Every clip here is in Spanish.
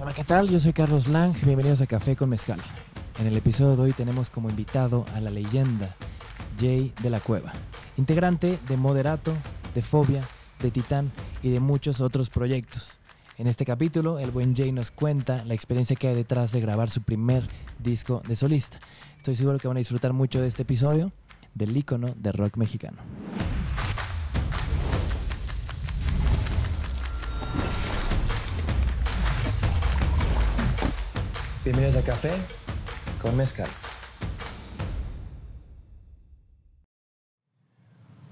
Hola, ¿qué tal? Yo soy Carlos Lange. bienvenidos a Café con Mezcal. En el episodio de hoy tenemos como invitado a la leyenda Jay de la Cueva, integrante de Moderato, de Fobia, de Titán y de muchos otros proyectos. En este capítulo, el buen Jay nos cuenta la experiencia que hay detrás de grabar su primer disco de solista. Estoy seguro que van a disfrutar mucho de este episodio del ícono de rock mexicano. Bienvenidos a Café con Mezcal.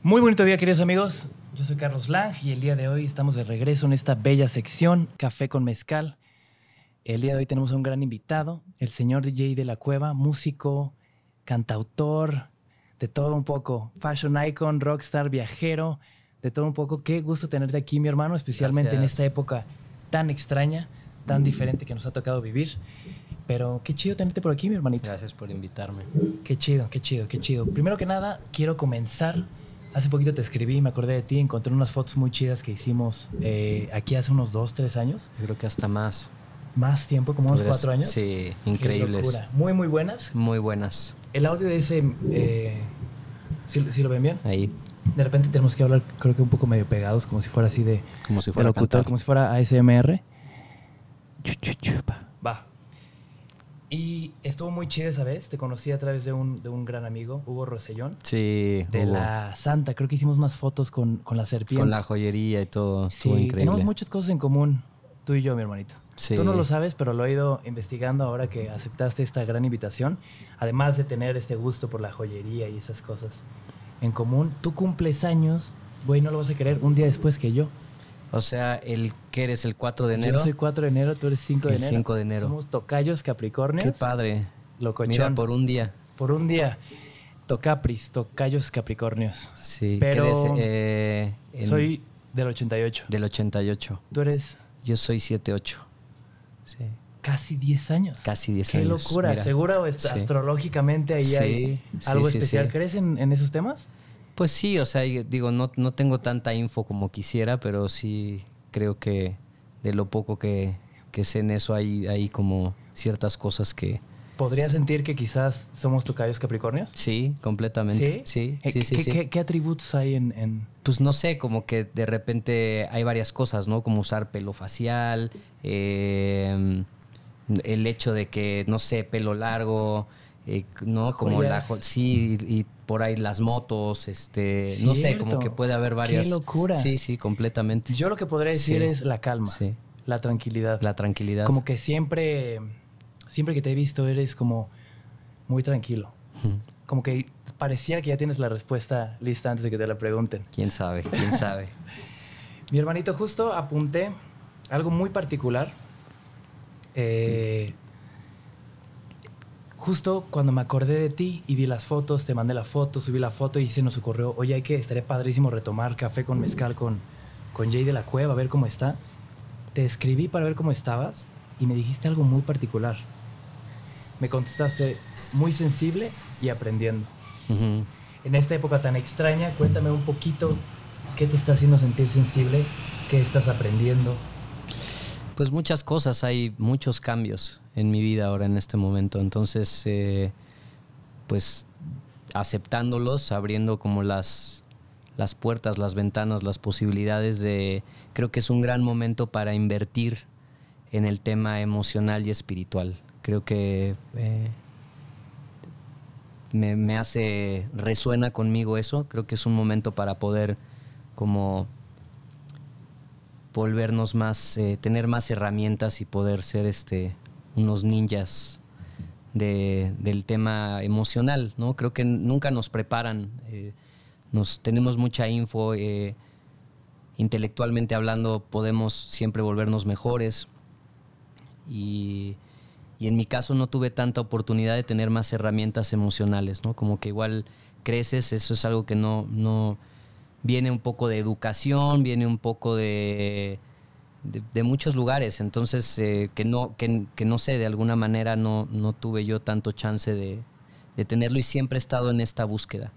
Muy bonito día, queridos amigos. Yo soy Carlos Lange y el día de hoy estamos de regreso en esta bella sección Café con Mezcal. El día de hoy tenemos a un gran invitado, el señor DJ de la Cueva, músico, cantautor, de todo un poco, fashion icon, rockstar, viajero, de todo un poco. Qué gusto tenerte aquí, mi hermano, especialmente en esta época tan extraña, tan mm. diferente que nos ha tocado vivir. Pero qué chido tenerte por aquí, mi hermanito. Gracias por invitarme. Qué chido, qué chido, qué chido. Primero que nada, quiero comenzar. Hace poquito te escribí, me acordé de ti, encontré unas fotos muy chidas que hicimos eh, aquí hace unos dos, tres años. creo que hasta más. Más tiempo, como unos cuatro años. Sí, increíbles. muy, muy buenas. Muy buenas. El audio de ese, eh, ¿sí, lo ven bien? Ahí. De repente tenemos que hablar, creo que un poco medio pegados, como si fuera así de, como si fuera de locutor, como si fuera ASMR. chupa. Y estuvo muy chida esa vez. Te conocí a través de un, de un gran amigo, Hugo Rosellón. Sí. De la Santa. Creo que hicimos más fotos con, con la serpiente. Con la joyería y todo. Sí, increíble. tenemos muchas cosas en común, tú y yo, mi hermanito. Tú no lo sabes, pero lo he ido investigando ahora que aceptaste esta gran invitación. Además de tener este gusto por la joyería y esas cosas en común, tú cumples años, güey, no lo vas a querer un día después que yo. O sea, el que eres el 4 de enero. Yo soy 4 de enero, tú eres 5 de el enero. 5 de enero. Somos tocayos capricornios. Qué padre. lo Mira, por un día. Por un día. Tocapris, tocayos capricornios. Sí, pero eh, soy del 88. Del 88. ¿Tú eres? Yo soy 78. Sí. Casi 10 años. Casi 10 años. Qué locura. Seguro astrológicamente ahí hay algo especial. ¿Crees en, en esos temas? Pues sí, o sea, digo, no, no tengo tanta info como quisiera, pero sí creo que de lo poco que, sé en eso hay, hay como ciertas cosas que, ¿Podrías sentir que quizás somos tocayos capricornios? Sí, completamente. ¿Sí? Sí, eh, sí, ¿Qué, ¿qué, atributos hay en, Pues no sé, como que de repente hay varias cosas, ¿no? Como usar pelo facial, eh, el hecho de que, no sé, pelo largo, eh, ¿no? Como la... Sí, y por ahí las motos, este, no sé, como que puede haber varias. Qué locura. Sí, sí, completamente. Yo lo que podría decir es la calma, sí. la tranquilidad. La tranquilidad. Como que siempre, siempre que te he visto eres como muy tranquilo. Como que parecía que ya tienes la respuesta lista antes de que te la pregunten. Quién sabe, quién sabe. Mi hermanito, justo apunté algo muy particular. Eh, justo cuando me acordé de ti y vi las fotos, te mandé la foto, subí la foto y se nos ocurrió, oye, hay que, estaría padrísimo retomar café con mezcal con, con Jay de la Cueva, a ver cómo está. Te escribí para ver cómo estabas y me dijiste algo muy particular. Me contestaste muy sensible y aprendiendo. En esta época tan extraña, cuéntame un poquito qué te está haciendo sentir sensible, qué estás aprendiendo, pues muchas cosas, hay muchos cambios en mi vida ahora en este momento. Entonces, eh, pues aceptándolos, abriendo como las, las puertas, las ventanas, las posibilidades de... Creo que es un gran momento para invertir en el tema emocional y espiritual. Creo que eh, me, me hace, resuena conmigo eso. Creo que es un momento para poder como volvernos más, eh, tener más herramientas y poder ser este, unos ninjas del tema emocional, ¿no? Creo que nunca nos preparan, eh, nos, tenemos mucha info, eh, intelectualmente hablando podemos siempre volvernos mejores y, en mi caso no tuve tanta oportunidad de tener más herramientas emocionales, Como que igual creces, eso es algo que no, no viene un poco de educación, viene un poco de, muchos lugares. Entonces, eh, que, no, que, no sé, de alguna manera no, tuve yo tanto chance de, tenerlo y siempre he estado en esta búsqueda,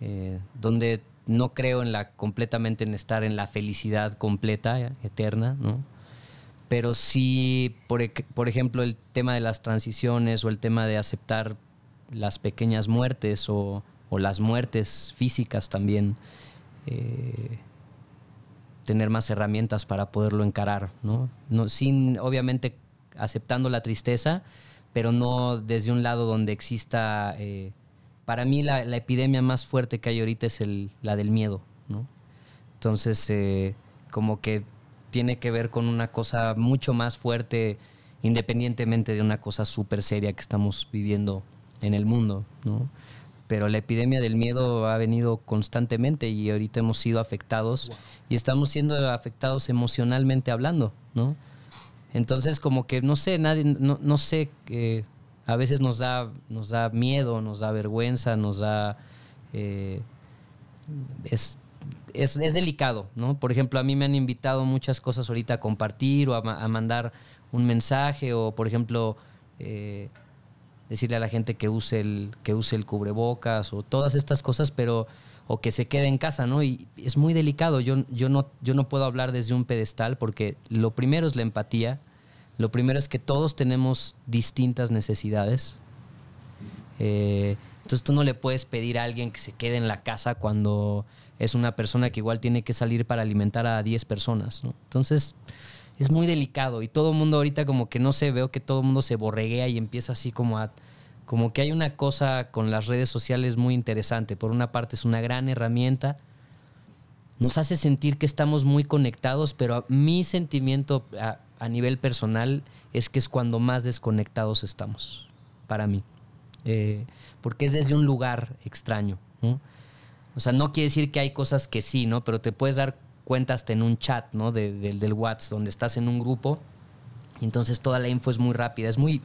eh, donde no creo en la completamente en estar en la felicidad completa, eterna, ¿no? Pero sí, por, ejemplo, el tema de las transiciones o el tema de aceptar las pequeñas muertes o las muertes físicas también. Eh, tener más herramientas para poderlo encarar, ¿no? Sin, obviamente, aceptando la tristeza, pero no desde un lado donde exista... Eh, para mí la, epidemia más fuerte que hay ahorita es la del miedo, Entonces, eh, como que tiene que ver con una cosa mucho más fuerte, independientemente de una cosa súper seria que estamos viviendo en el mundo, ¿no? pero la epidemia del miedo ha venido constantemente y ahorita hemos sido afectados y estamos siendo afectados emocionalmente hablando, ¿no? Entonces como que no sé, nadie, sé, eh, a veces nos da, nos da miedo, nos da vergüenza, nos da... Eh, es, delicado, ¿no? Por ejemplo, a mí me han invitado muchas cosas ahorita a compartir o a, mandar un mensaje o, por ejemplo, eh, decirle a la gente que use el, que use el cubrebocas o todas estas cosas, pero o que se quede en casa, ¿no? Y es muy delicado. Yo, yo, no, yo no puedo hablar desde un pedestal porque lo primero es la empatía, lo primero es que todos tenemos distintas necesidades. Eh, entonces tú no le puedes pedir a alguien que se quede en la casa cuando es una persona que igual tiene que salir para alimentar a 10 personas, ¿no? Entonces es muy delicado y todo el mundo ahorita como que no se veo que todo el mundo se borreguea y empieza así como a como que hay una cosa con las redes sociales muy interesante. Por una parte es una gran herramienta, nos hace sentir que estamos muy conectados, pero mi sentimiento a, nivel personal es que es cuando más desconectados estamos, para mí, eh, porque es desde un lugar extraño. O sea, no quiere decir que hay cosas que sí, ¿no? Pero te puedes dar Cuentaste en un chat, ¿no? del WhatsApp, donde estás en un grupo. entonces toda la info es muy rápida, es muy...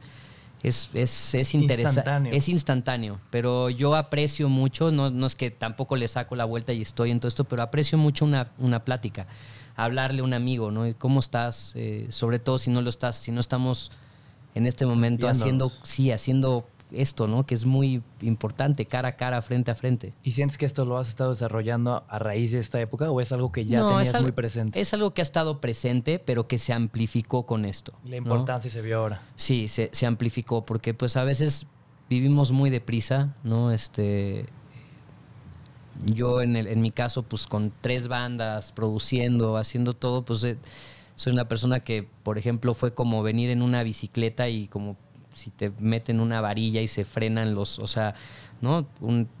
Es, es, es interesante. Es instantáneo, pero yo aprecio mucho, no, es que tampoco le saco la vuelta y estoy en todo esto, pero aprecio mucho una, una plática, hablarle a un amigo, ¿no? ¿Cómo estás? Eh, sobre todo si no lo estás, si no estamos en este momento haciendo, sí, haciendo esto, ¿no? Que es muy importante, cara a cara, frente a frente. ¿Y sientes que esto lo has estado desarrollando a raíz de esta época o es algo que ya tenías muy presente? Es algo que ha estado presente, pero que se amplificó con esto. La importancia se vio ahora. Sí, se, amplificó, porque pues a veces vivimos muy deprisa, ¿no? Este. Yo en, el, mi caso, pues con tres bandas, produciendo, haciendo todo, pues eh, soy una persona que, por ejemplo, fue como venir en una bicicleta y como si te meten una varilla y se frenan los, o sea, ¿no?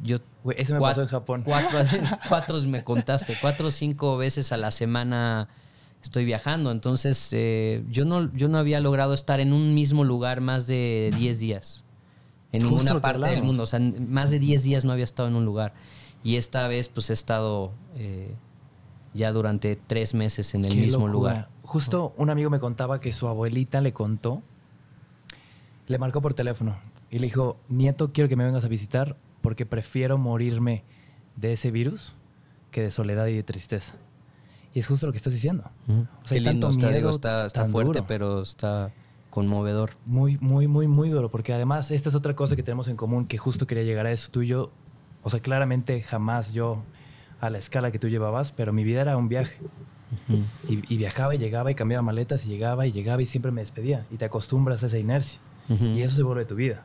yo eso me pasó en Japón. Cuatro, cuatro me contaste, cuatro o cinco veces a la semana estoy viajando, entonces eh, yo, no, yo no había logrado estar en un mismo lugar más de diez días, en ninguna parte del mundo, o sea, más de diez días no había estado en un lugar. Y esta vez pues he estado eh, ya durante tres meses en el mismo lugar. Justo un amigo me contaba que su abuelita le contó le marcó por teléfono y le dijo, Nieto, quiero que me vengas a visitar porque prefiero morirme de ese virus que de soledad y de tristeza. Y es justo lo que estás diciendo. está, fuerte, pero está conmovedor. Muy, muy, muy, muy duro, porque además esta es otra cosa que tenemos en común, que justo quería llegar a eso. Tú y yo, o sea, claramente jamás yo a la escala que tú llevabas, pero mi vida era un viaje. y, y, viajaba y llegaba y cambiaba maletas y llegaba y llegaba y siempre me despedía. Y te acostumbras a esa inercia y eso se vuelve tu vida.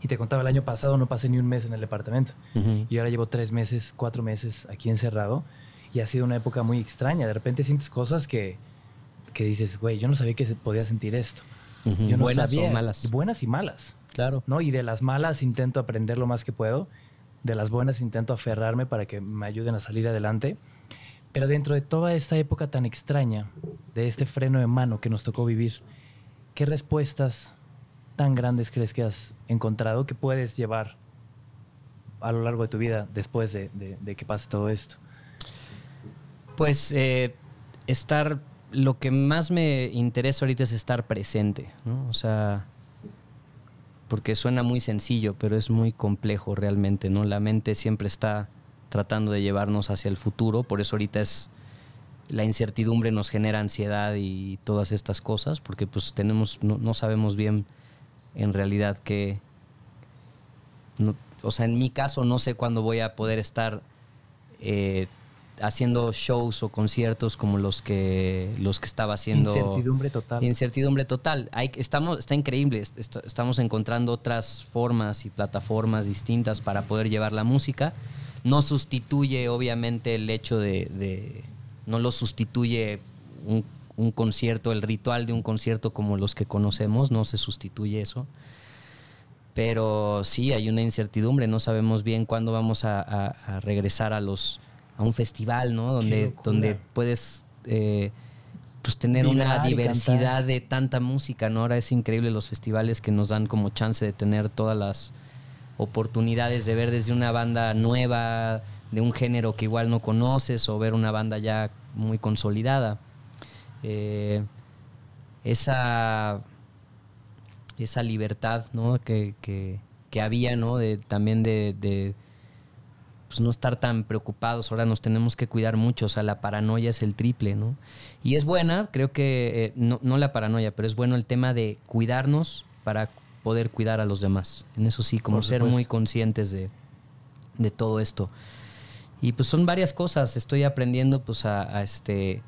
Y te contaba, el año pasado no pasé ni un mes en el departamento. Y ahora llevo tres meses, cuatro meses aquí encerrado. Y ha sido una época muy extraña. De repente sientes cosas que, que dices, güey, yo no sabía que se podía sentir esto. buenas y malas. Buenas y malas. Claro. ¿no? Y de las malas intento aprender lo más que puedo. De las buenas intento aferrarme para que me ayuden a salir adelante. Pero dentro de toda esta época tan extraña, de este freno de mano que nos tocó vivir, ¿qué respuestas tan grandes crees que has encontrado que puedes llevar a lo largo de tu vida después de, que pase todo esto? Pues eh, estar, lo que más me interesa ahorita es estar presente, O sea, porque suena muy sencillo, pero es muy complejo realmente, ¿no? La mente siempre está tratando de llevarnos hacia el futuro, por eso ahorita es la incertidumbre nos genera ansiedad y todas estas cosas, porque pues tenemos, no sabemos bien en realidad que, o sea, en mi caso no sé cuándo voy a poder estar eh, haciendo shows o conciertos como los que, los que estaba haciendo. Incertidumbre total. Incertidumbre total. Hay, estamos, está increíble, estamos encontrando otras formas y plataformas distintas para poder llevar la música. No sustituye obviamente el hecho de, de no lo sustituye un un concierto, el ritual de un concierto como los que conocemos, no se sustituye eso. Pero sí, hay una incertidumbre, no sabemos bien cuándo vamos a, regresar a los a un festival, ¿no? Donde, donde puedes eh, pues tener una diversidad de tanta música, ¿no? Ahora es increíble los festivales que nos dan como chance de tener todas las oportunidades de ver desde una banda nueva, de un género que igual no conoces, o ver una banda ya muy consolidada. Eh, esa, esa libertad ¿no? que, había, ¿no? De, también de, pues, no estar tan preocupados, ahora nos tenemos que cuidar mucho, o sea, la paranoia es el triple, ¿no? Y es buena, creo que, eh, no, la paranoia, pero es bueno el tema de cuidarnos para poder cuidar a los demás. En eso sí, como ser muy conscientes de, todo esto. Y pues son varias cosas, estoy aprendiendo pues a, a este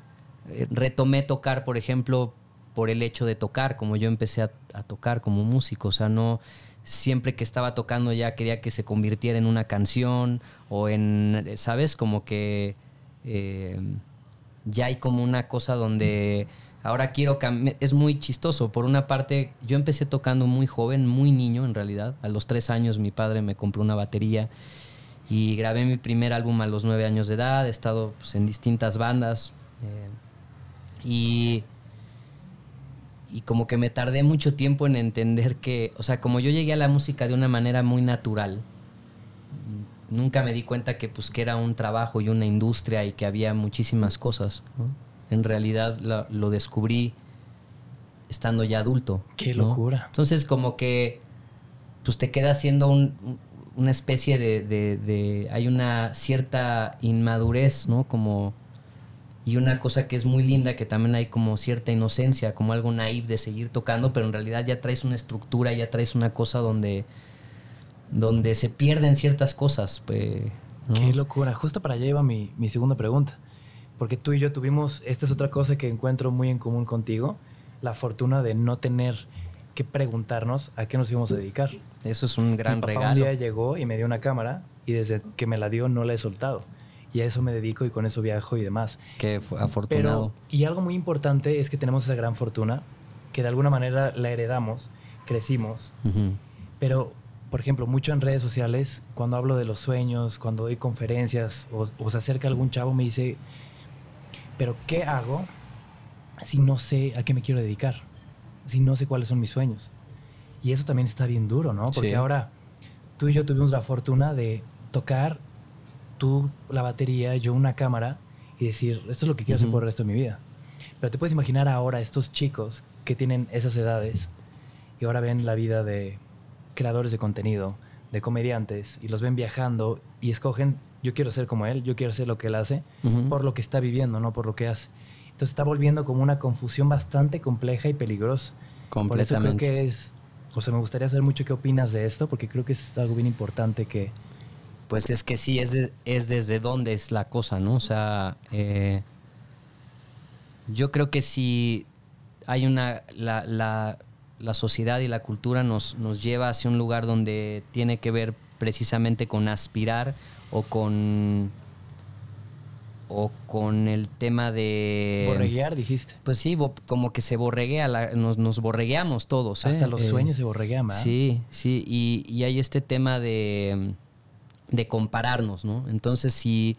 eh, retomé tocar, por ejemplo, por el hecho de tocar, como yo empecé a, tocar como músico, o sea, no siempre que estaba tocando ya quería que se convirtiera en una canción o en, ¿sabes? Como que em, ya hay como una cosa donde ahora quiero es muy chistoso, por una parte yo empecé tocando muy joven, muy niño en realidad, a los tres años mi padre me compró una batería y grabé mi primer álbum a los nueve años de edad, he estado pues, en distintas bandas. Eh, y, como que me tardé mucho tiempo en entender que, o sea, como yo llegué a la música de una manera muy natural, nunca me di cuenta que pues que era un trabajo y una industria y que había muchísimas cosas. En realidad lo, descubrí estando ya adulto. Qué locura. Entonces como que pues te queda siendo una especie de, de, hay una cierta inmadurez, ¿no? Como y una cosa que es muy linda, que también hay como cierta inocencia, como algo naive de seguir tocando, pero en realidad ya traes una estructura, ya traes una cosa donde, donde se pierden ciertas cosas. Qué locura. Justo para allá iba mi, segunda pregunta. Porque tú y yo tuvimos, esta es otra cosa que encuentro muy en común contigo, la fortuna de no tener que preguntarnos a qué nos íbamos a dedicar. Eso es un gran regalo. Un día llegó y me dio una cámara y desde que me la dio no la he soltado y a eso me dedico y con eso viajo y demás. Qué afortunado. y algo muy importante es que tenemos esa gran fortuna que de alguna manera la heredamos, crecimos, pero por ejemplo, mucho en redes sociales, cuando hablo de los sueños, cuando doy conferencias o, se acerca algún chavo, me dice, pero ¿qué hago si no sé a qué me quiero dedicar? Si no sé cuáles son mis sueños. Y eso también está bien duro, ¿no? Porque ahora tú y yo tuvimos la fortuna de tocar tú la batería, yo una cámara y decir, esto es lo que quiero hacer por el resto de mi vida. Pero te puedes imaginar ahora estos chicos que tienen esas edades y ahora ven la vida de creadores de contenido, de comediantes, y los ven viajando y escogen, yo quiero ser como él, yo quiero ser lo que él hace, por lo que está viviendo, no por lo que hace. Entonces está volviendo como una confusión bastante compleja y peligrosa. Completamente. que es, o sea, me gustaría saber mucho qué opinas de esto, porque creo que es algo bien importante que, pues es que sí, es, es desde dónde es la cosa, ¿no? O sea, eh, yo creo que si hay una, la, la, sociedad y la cultura nos, nos, lleva hacia un lugar donde tiene que ver precisamente con aspirar o con o con el tema de... Borreguear, dijiste. Pues sí, como que se borreguea, la, nos, borregueamos todos. ¿eh? Hasta los eh, sueños se borreguean, Sí, sí, y hay este tema de de compararnos, ¿no? Entonces, si,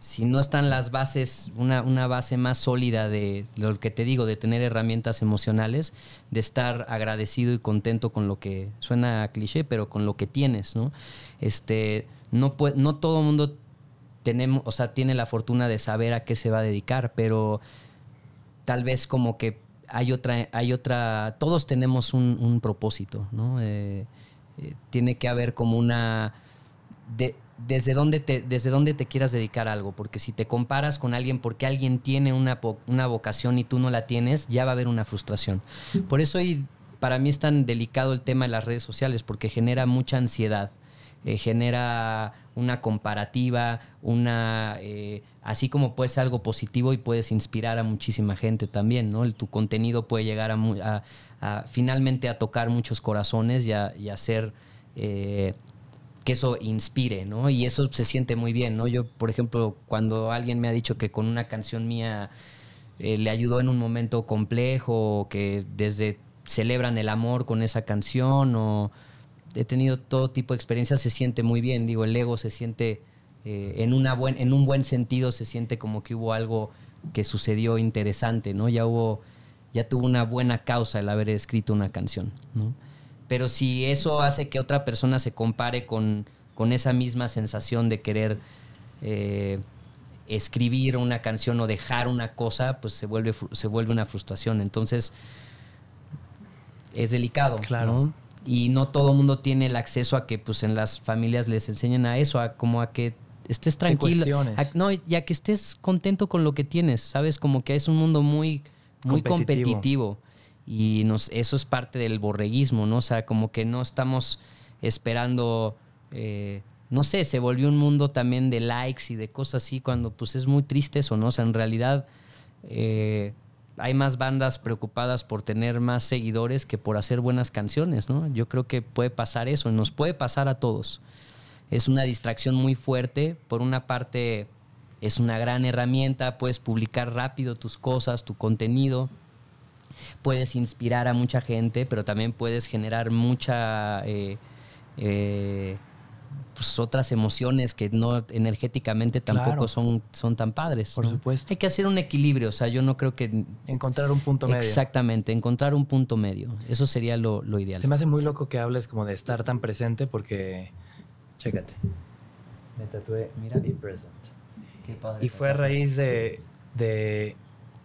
si no están las bases, una, base más sólida de lo que te digo, de tener herramientas emocionales, de estar agradecido y contento con lo que suena a cliché, pero con lo que tienes, ¿no? Este, no, no todo el mundo tenemos, o sea, tiene la fortuna de saber a qué se va a dedicar, pero tal vez como que hay otra, hay otra, todos tenemos un, propósito, ¿no? Eh, eh, tiene que haber como una de, desde, dónde te, desde dónde te quieras dedicar algo, porque si te comparas con alguien porque alguien tiene una, vocación y tú no la tienes, ya va a haber una frustración. Por eso hoy para mí es tan delicado el tema de las redes sociales, porque genera mucha ansiedad. Eh, genera una comparativa, una eh, así como puede ser algo positivo y puedes inspirar a muchísima gente también, ¿no? El, tu contenido puede llegar a, finalmente a tocar muchos corazones y a, ser eh, que eso inspire, ¿no? Y eso se siente muy bien, ¿no? Yo, por ejemplo, cuando alguien me ha dicho que con una canción mía eh, le ayudó en un momento complejo, o que desde celebran el amor con esa canción, o he tenido todo tipo de experiencias, se siente muy bien, digo, el ego se siente eh, en, una buen, en un buen sentido, se siente como que hubo algo que sucedió interesante, ¿no? Ya hubo, ya tuvo una buena causa el haber escrito una canción, ¿no? pero si eso hace que otra persona se compare con, con esa misma sensación de querer eh, escribir una canción o dejar una cosa, pues se vuelve, se vuelve una frustración. Entonces, es delicado. Claro. Y no todo el mundo tiene el acceso a que pues en las familias les enseñen a eso, a como a que estés tranquilo. no, y a que estés contento con lo que tienes, ¿sabes? Como que es un mundo muy, muy competitivo. Y eso es parte del borreguismo, ¿no? O sea, como que no estamos esperando, eh, no sé, se volvió un mundo también de likes y de cosas así, cuando pues es muy triste eso, ¿no? O sea, en realidad eh, hay más bandas preocupadas por tener más seguidores que por hacer buenas canciones, ¿no? Yo creo que puede pasar eso, nos puede pasar a todos. Es una distracción muy fuerte, por una parte es una gran herramienta, puedes publicar rápido tus cosas, tu contenido puedes inspirar a mucha gente, pero también puedes generar mucha... Eh, eh, pues, otras emociones que no energéticamente tampoco son, son tan padres. Por supuesto. Hay que hacer un equilibrio, o sea, yo no creo que... Encontrar un punto medio. Exactamente, encontrar un punto medio. Eso sería lo, ideal. Se me hace muy loco que hables como de estar tan presente porque... Chécate. Me tatué, mira, present. Qué padre. Y fue a raíz de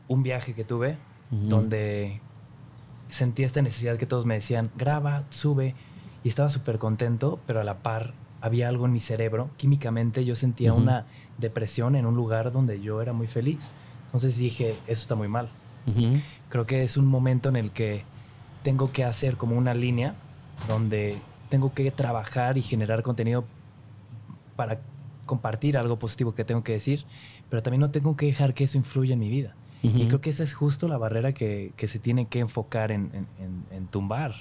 un viaje que tuve donde sentía esta necesidad que todos me decían, graba, sube, y estaba súper contento, pero a la par había algo en mi cerebro, químicamente yo sentía una depresión en un lugar donde yo era muy feliz. Entonces dije, eso está muy mal. Creo que es un momento en el que tengo que hacer como una línea donde tengo que trabajar y generar contenido para compartir algo positivo que tengo que decir, pero también no tengo que dejar que eso influya en mi vida. Y creo que esa es justo la barrera que, se tiene que enfocar en, tumbar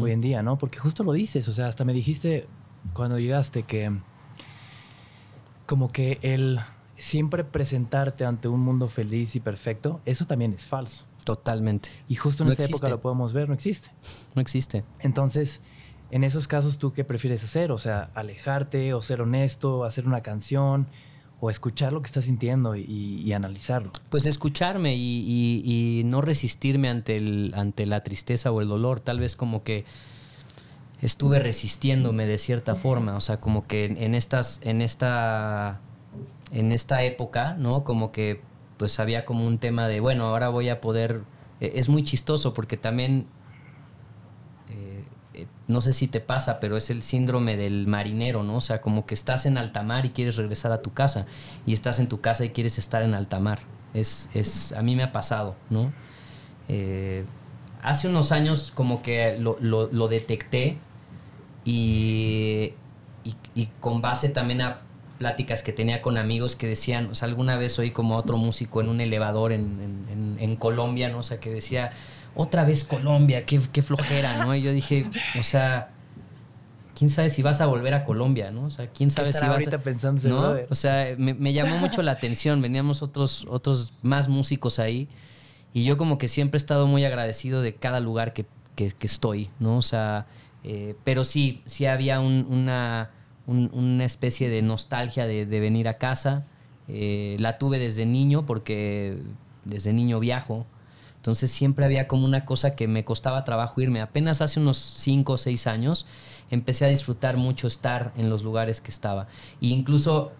hoy en día, ¿no? Porque justo lo dices, o sea, hasta me dijiste cuando llegaste que como que el siempre presentarte ante un mundo feliz y perfecto, eso también es falso. Totalmente. Y justo en esta época lo podemos ver, no existe. No existe. Entonces, en esos casos, ¿tú qué prefieres hacer? O sea, alejarte o ser honesto, hacer una canción, o escuchar lo que estás sintiendo y, analizarlo. Pues escucharme y, no resistirme ante, ante la tristeza o el dolor, tal vez como que estuve resistiéndome de cierta forma, o sea, como que en estas, en esta, en esta época, ¿no? Como que pues había como un tema de, bueno, ahora voy a poder, e, es muy chistoso porque también eh, no sé si te pasa, pero es el síndrome del marinero, ¿no? O sea, como que estás en alta mar y quieres regresar a tu casa, y estás en tu casa y quieres estar en alta mar. Es, a mí me ha pasado, ¿no? Eh, hace unos años como que lo, detecté y, con base también a pláticas que tenía con amigos que decían, o sea, alguna vez oí como otro músico en un elevador en Colombia, ¿no? O sea, que decía otra vez Colombia, qué, flojera, ¿no? Y yo dije, o sea, quién sabe si vas a volver a Colombia, ¿no? O sea, quién sabe si vas ahorita a... pensando, ¿no? O sea, me, llamó mucho la atención, veníamos otros, otros más músicos ahí y yo como que siempre he estado muy agradecido de cada lugar que, estoy, ¿no? O sea, eh, pero sí, sí había una, especie de nostalgia de, venir a casa, eh, la tuve desde niño porque desde niño viajo, entonces siempre había como una cosa que me costaba trabajo irme. Apenas hace unos cinco o seis años empecé a disfrutar mucho estar en los lugares que estaba. E incluso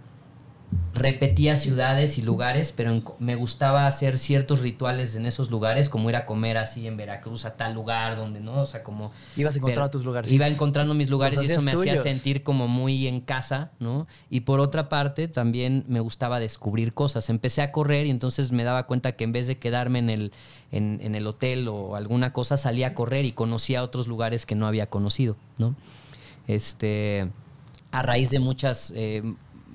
repetía ciudades y lugares, pero me gustaba hacer ciertos rituales en esos lugares, como ir a comer así en Veracruz a tal lugar donde, ¿no? O sea, como... Ibas a tus lugares. Iba encontrando mis lugares y eso me hacía sentir como muy en casa, ¿no? Y por otra parte, también me gustaba descubrir cosas. Empecé a correr y entonces me daba cuenta que en vez de quedarme en el, en, el hotel o alguna cosa, salía a correr y conocía otros lugares que no había conocido, ¿no? Este... A raíz de muchas... Eh,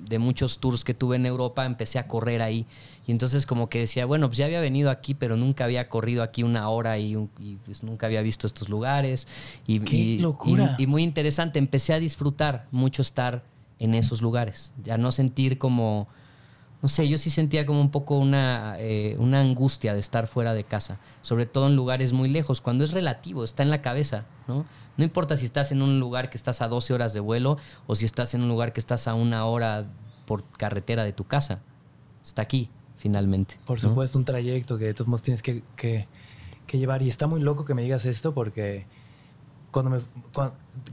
de muchos tours que tuve en Europa, empecé a correr ahí. Y entonces como que decía, bueno, pues ya había venido aquí, pero nunca había corrido aquí una hora y, pues nunca había visto estos lugares. Y, y, muy interesante, empecé a disfrutar mucho estar en esos lugares, a no sentir como no sé, yo sí sentía como un poco eh, una, angustia de estar fuera de casa, sobre todo en lugares muy lejos, cuando es relativo, está en la cabeza, ¿no? No importa si estás en un lugar que estás a 12 horas de vuelo o si estás en un lugar que estás a una hora por carretera de tu casa, está aquí, finalmente. Por supuesto, un trayecto que de todos modos tienes que, llevar. Y está muy loco que me digas esto porque cuando me...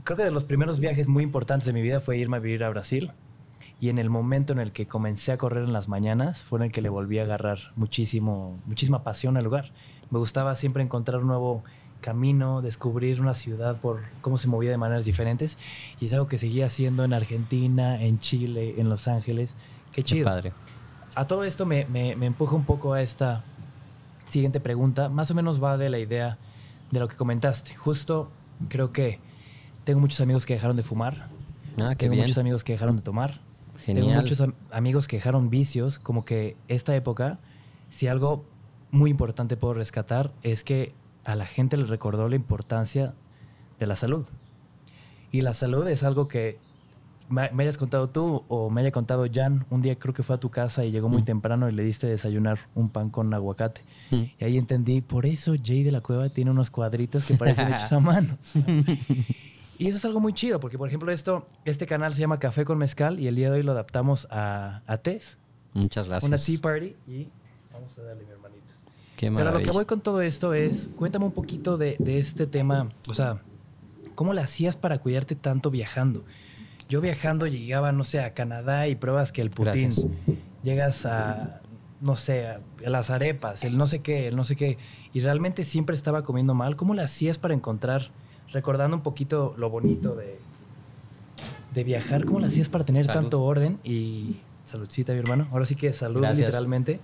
creo que de los primeros viajes muy importantes de mi vida fue irme a vivir a Brasil y en el momento en el que comencé a correr en las mañanas fue en el que le volví a agarrar muchísimo, muchísima pasión al lugar. Me gustaba siempre encontrar un nuevo camino, descubrir una ciudad por cómo se movía de maneras diferentes y es algo que seguía haciendo en Argentina, en Chile, en Los Ángeles. Qué chido. padre. A todo esto me, me, empuja un poco a esta siguiente pregunta. Más o menos va de la idea de lo que comentaste. Justo creo que tengo muchos amigos que dejaron de fumar. Ah, qué tengo bien. muchos amigos que dejaron de tomar tengo muchos amigos que dejaron vicios, como que esta época, si algo muy importante puedo rescatar es que a la gente le recordó la importancia de la salud. Y la salud es algo que me, hayas contado tú o me haya contado Jan, un día creo que fue a tu casa y llegó muy mm. temprano y le diste desayunar un pan con aguacate. Mm. Y ahí entendí, por eso Jay de la Cueva tiene unos cuadritos que parecen hechos a mano. Y eso es algo muy chido, porque por ejemplo esto, este canal se llama Café con Mezcal y el día de hoy lo adaptamos a, a Tess. Muchas gracias. Una tea party y vamos a darle mi hermanita. Qué maravilla. Pero lo que voy con todo esto es, cuéntame un poquito de, este tema, o sea, ¿cómo lo hacías para cuidarte tanto viajando? Yo viajando llegaba, no sé, a Canadá y pruebas que el Putin. Llegas a, no sé, a las arepas, el no sé qué, el no sé qué. Y realmente siempre estaba comiendo mal. ¿Cómo le hacías para encontrar recordando un poquito lo bonito de, de viajar, cómo lo hacías para tener tanto orden y saludcita, mi hermano. Ahora sí que salud literalmente.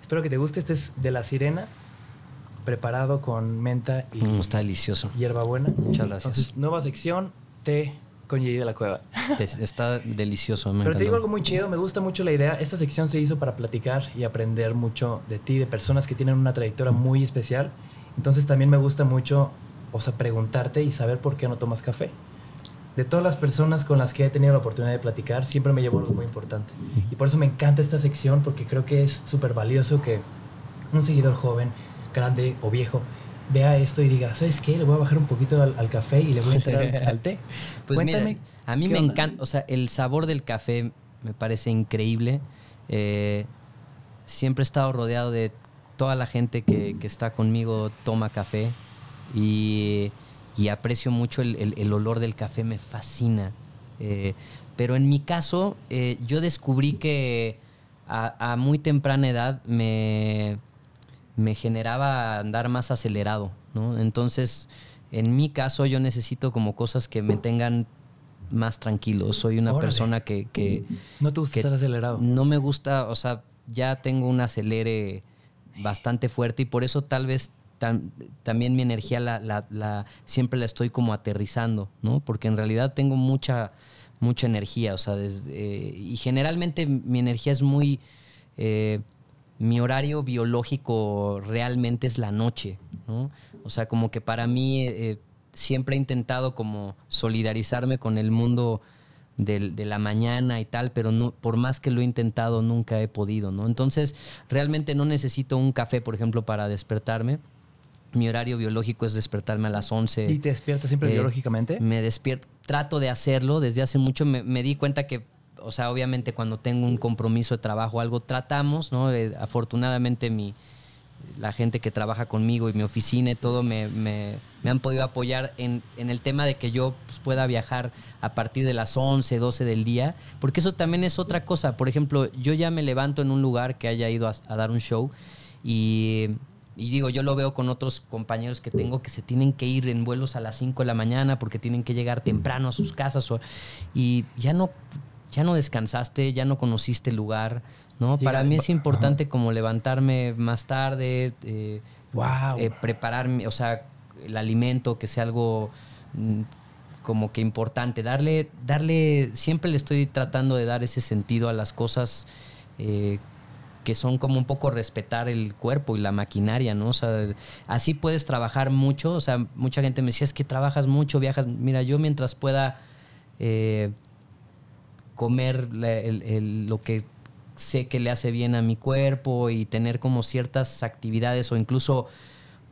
Espero que te guste. Este es de la sirena preparado con menta y mm, está delicioso. hierbabuena. Muchas gracias. nueva sección, té con de la Cueva. Está delicioso. Pero te digo algo muy chido, me gusta mucho la idea. Esta sección se hizo para platicar y aprender mucho de ti, de personas que tienen una trayectoria muy especial. Entonces también me gusta mucho o sea, preguntarte y saber por qué no tomas café. De todas las personas con las que he tenido la oportunidad de platicar, siempre me llevo algo muy importante. Y por eso me encanta esta sección, porque creo que es súper valioso que un seguidor joven, grande o viejo, vea esto y diga, ¿sabes qué? Le voy a bajar un poquito al, café y le voy a entregar al, té. Pues mira, a mí me encanta, o sea, el sabor del café me parece increíble. Eh, siempre he estado rodeado de toda la gente que, que está conmigo, toma café y, aprecio mucho el, olor del café, me fascina. Eh, pero en mi caso, eh, yo descubrí que a, muy temprana edad me, me, generaba andar más acelerado, ¿no? Entonces, en mi caso, yo necesito como cosas que me tengan más tranquilo. Soy una persona que, que, No te gusta estar acelerado. No me gusta, o sea, ya tengo un acelere bastante fuerte y por eso tal vez también mi energía la, siempre la estoy como aterrizando, ¿no? Porque en realidad tengo mucha, mucha energía, o sea, desde, eh, y generalmente mi energía es muy... Eh, mi horario biológico realmente es la noche, ¿no? O sea, como que para mí eh, siempre he intentado como solidarizarme con el mundo de, de la mañana y tal, pero no, por más que lo he intentado nunca he podido, ¿no? Entonces, realmente no necesito un café, por ejemplo, para despertarme mi horario biológico es despertarme a las 11. ¿Y te despiertas siempre eh, biológicamente? Me despierto, trato de hacerlo. Desde hace mucho me, di cuenta que, o sea, obviamente cuando tengo un compromiso de trabajo, o algo tratamos, ¿no? Eh, afortunadamente mi, la gente que trabaja conmigo y mi oficina y todo me, han podido apoyar en, el tema de que yo pues, pueda viajar a partir de las 11, 12 del día, porque eso también es otra cosa. Por ejemplo, yo ya me levanto en un lugar que haya ido a dar un show y y digo, yo lo veo con otros compañeros que tengo que se tienen que ir en vuelos a las 5 de la mañana porque tienen que llegar temprano a sus casas. y ya no, ya no descansaste, ya no conociste el lugar. ¿no? Para mí es importante como levantarme más tarde, eh, eh, prepararme, o sea, el alimento, que sea algo mm, como que importante. Darle, darle, siempre le estoy tratando de dar ese sentido a las cosas. Eh, que son como un poco respetar el cuerpo y la maquinaria, ¿no? O sea, así puedes trabajar mucho. O sea, mucha gente me decía, es que trabajas mucho, viajas. Mira, yo mientras pueda eh, comer lo que sé que le hace bien a mi cuerpo y tener como ciertas actividades o incluso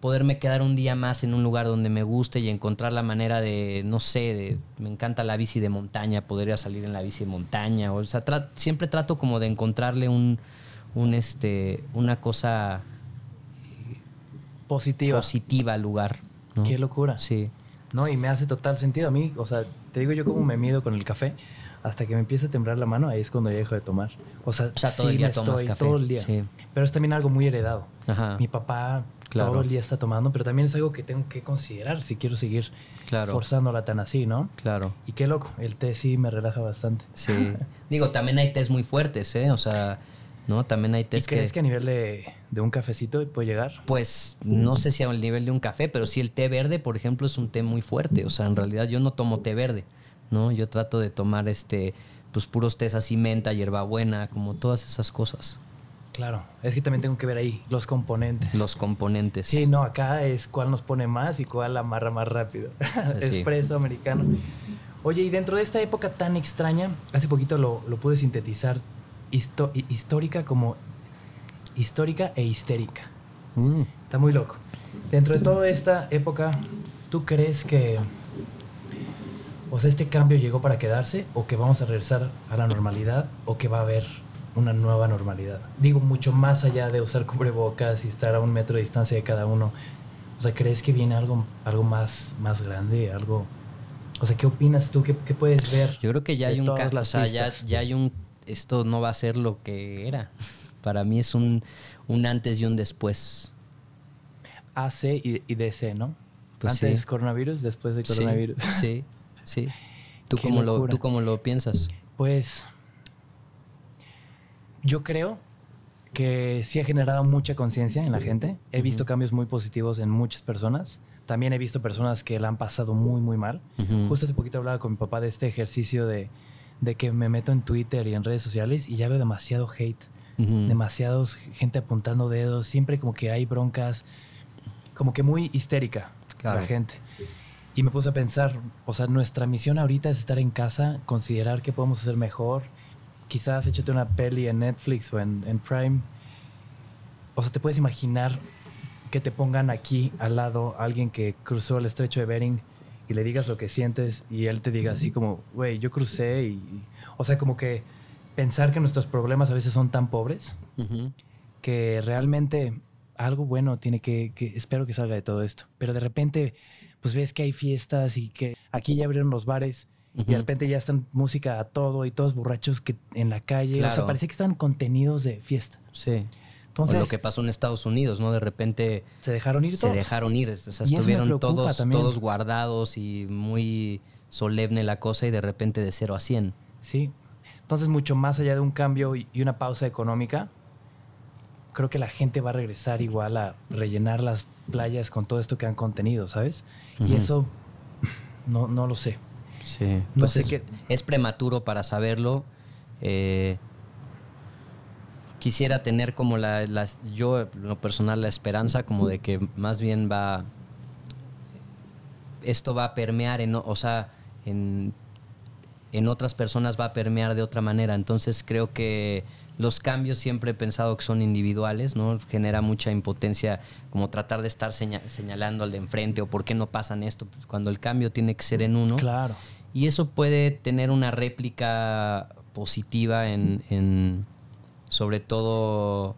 poderme quedar un día más en un lugar donde me guste y encontrar la manera de, no sé, de, me encanta la bici de montaña, podría salir en la bici de montaña, o sea, siempre trato como de encontrarle un, un este, una cosa positiva. positiva al lugar. Qué locura. Sí. No, y me hace total sentido a mí. O sea, te digo yo cómo me mido con el café. Hasta que me empieza a temblar la mano, ahí es cuando ya dejo de tomar. O sea, día estoy, café. todo el día. Pero es también algo muy heredado. Mi papá todo el día está tomando, pero también es algo que tengo que considerar si quiero seguir forzándola tan así, ¿no? Claro. Y qué loco, el té sí me relaja bastante. Sí. digo, también hay tés muy fuertes, ¿eh? O sea, también hay test ¿Y crees que, a nivel de, un cafecito puede llegar? Pues no sé si a nivel de un café, pero sí el té verde, por ejemplo, es un té muy fuerte. O sea, en realidad yo no tomo té verde, ¿no? Yo trato de tomar este, pues puros tés así, menta, hierbabuena, como todas esas cosas. Claro, es que también tengo que ver ahí los componentes. Los componentes. Sí, no, acá es cuál nos pone más y cuál amarra más rápido. Sí. americano. Oye, y dentro de esta época tan extraña, hace poquito lo, lo pude sintetizar histórica como histórica e histérica. Mm. Está muy loco. Dentro de toda esta época, ¿tú crees que o sea, este cambio llegó para quedarse o que vamos a regresar a la normalidad o que va a haber una nueva normalidad? Digo, mucho más allá de usar cubrebocas y estar a un metro de distancia de cada uno. O sea, ¿crees que viene algo, algo más, más grande, algo o sea, ¿qué opinas tú? ¿Qué, puedes ver? Yo creo que ya hay un caso, ya, hay un esto no va a ser lo que era. Para mí es un, un antes y un después. AC y, y DC, ¿no? Pues antes coronavirus, después de coronavirus. Sí, sí. ¿Tú, cómo lo, ¿Tú cómo lo piensas? Pues yo creo que sí ha generado mucha conciencia en la gente. He visto cambios muy positivos en muchas personas. También he visto personas que la han pasado muy, muy mal. Justo hace poquito hablaba con mi papá de este ejercicio de de que me meto en Twitter y en redes sociales y ya veo demasiado hate, demasiada demasiados gente apuntando dedos, siempre como que hay broncas, como que muy histérica la gente. Y me puse a pensar, o sea, nuestra misión ahorita es estar en casa, considerar qué podemos hacer mejor, quizás échate una peli en Netflix o en, en Prime. O sea, te puedes imaginar que te pongan aquí al lado alguien que cruzó el estrecho de Bering y le digas lo que sientes y él te diga así como, güey, yo crucé y, O sea, como que pensar que nuestros problemas a veces son tan pobres que realmente algo bueno tiene que, Espero que salga de todo esto. Pero de repente, pues ves que hay fiestas y que aquí ya abrieron los bares y de repente ya están música a todo y todos borrachos que en la calle. O sea, parece que están contenidos de fiesta. Sí lo que pasó en Estados Unidos, ¿no? De repente... Se dejaron ir Se dejaron ir. O sea, estuvieron todos, todos guardados y muy solemne la cosa y de repente de 0 a 100. Sí. Entonces, mucho más allá de un cambio y una pausa económica, creo que la gente va a regresar igual a rellenar las playas con todo esto que han contenido, ¿sabes? Y eso no, no lo sé. Sí. No pues sé es, es prematuro para saberlo. Eh, quisiera tener como la, yo, lo personal, la esperanza como de que más bien va, esto va a permear, en, o sea, en, otras personas va a permear de otra manera. Entonces creo que los cambios siempre he pensado que son individuales, ¿no? Genera mucha impotencia como tratar de estar señalando al de enfrente o por qué no pasan esto, pues, cuando el cambio tiene que ser en uno. Claro. Y eso puede tener una réplica positiva en, sobre todo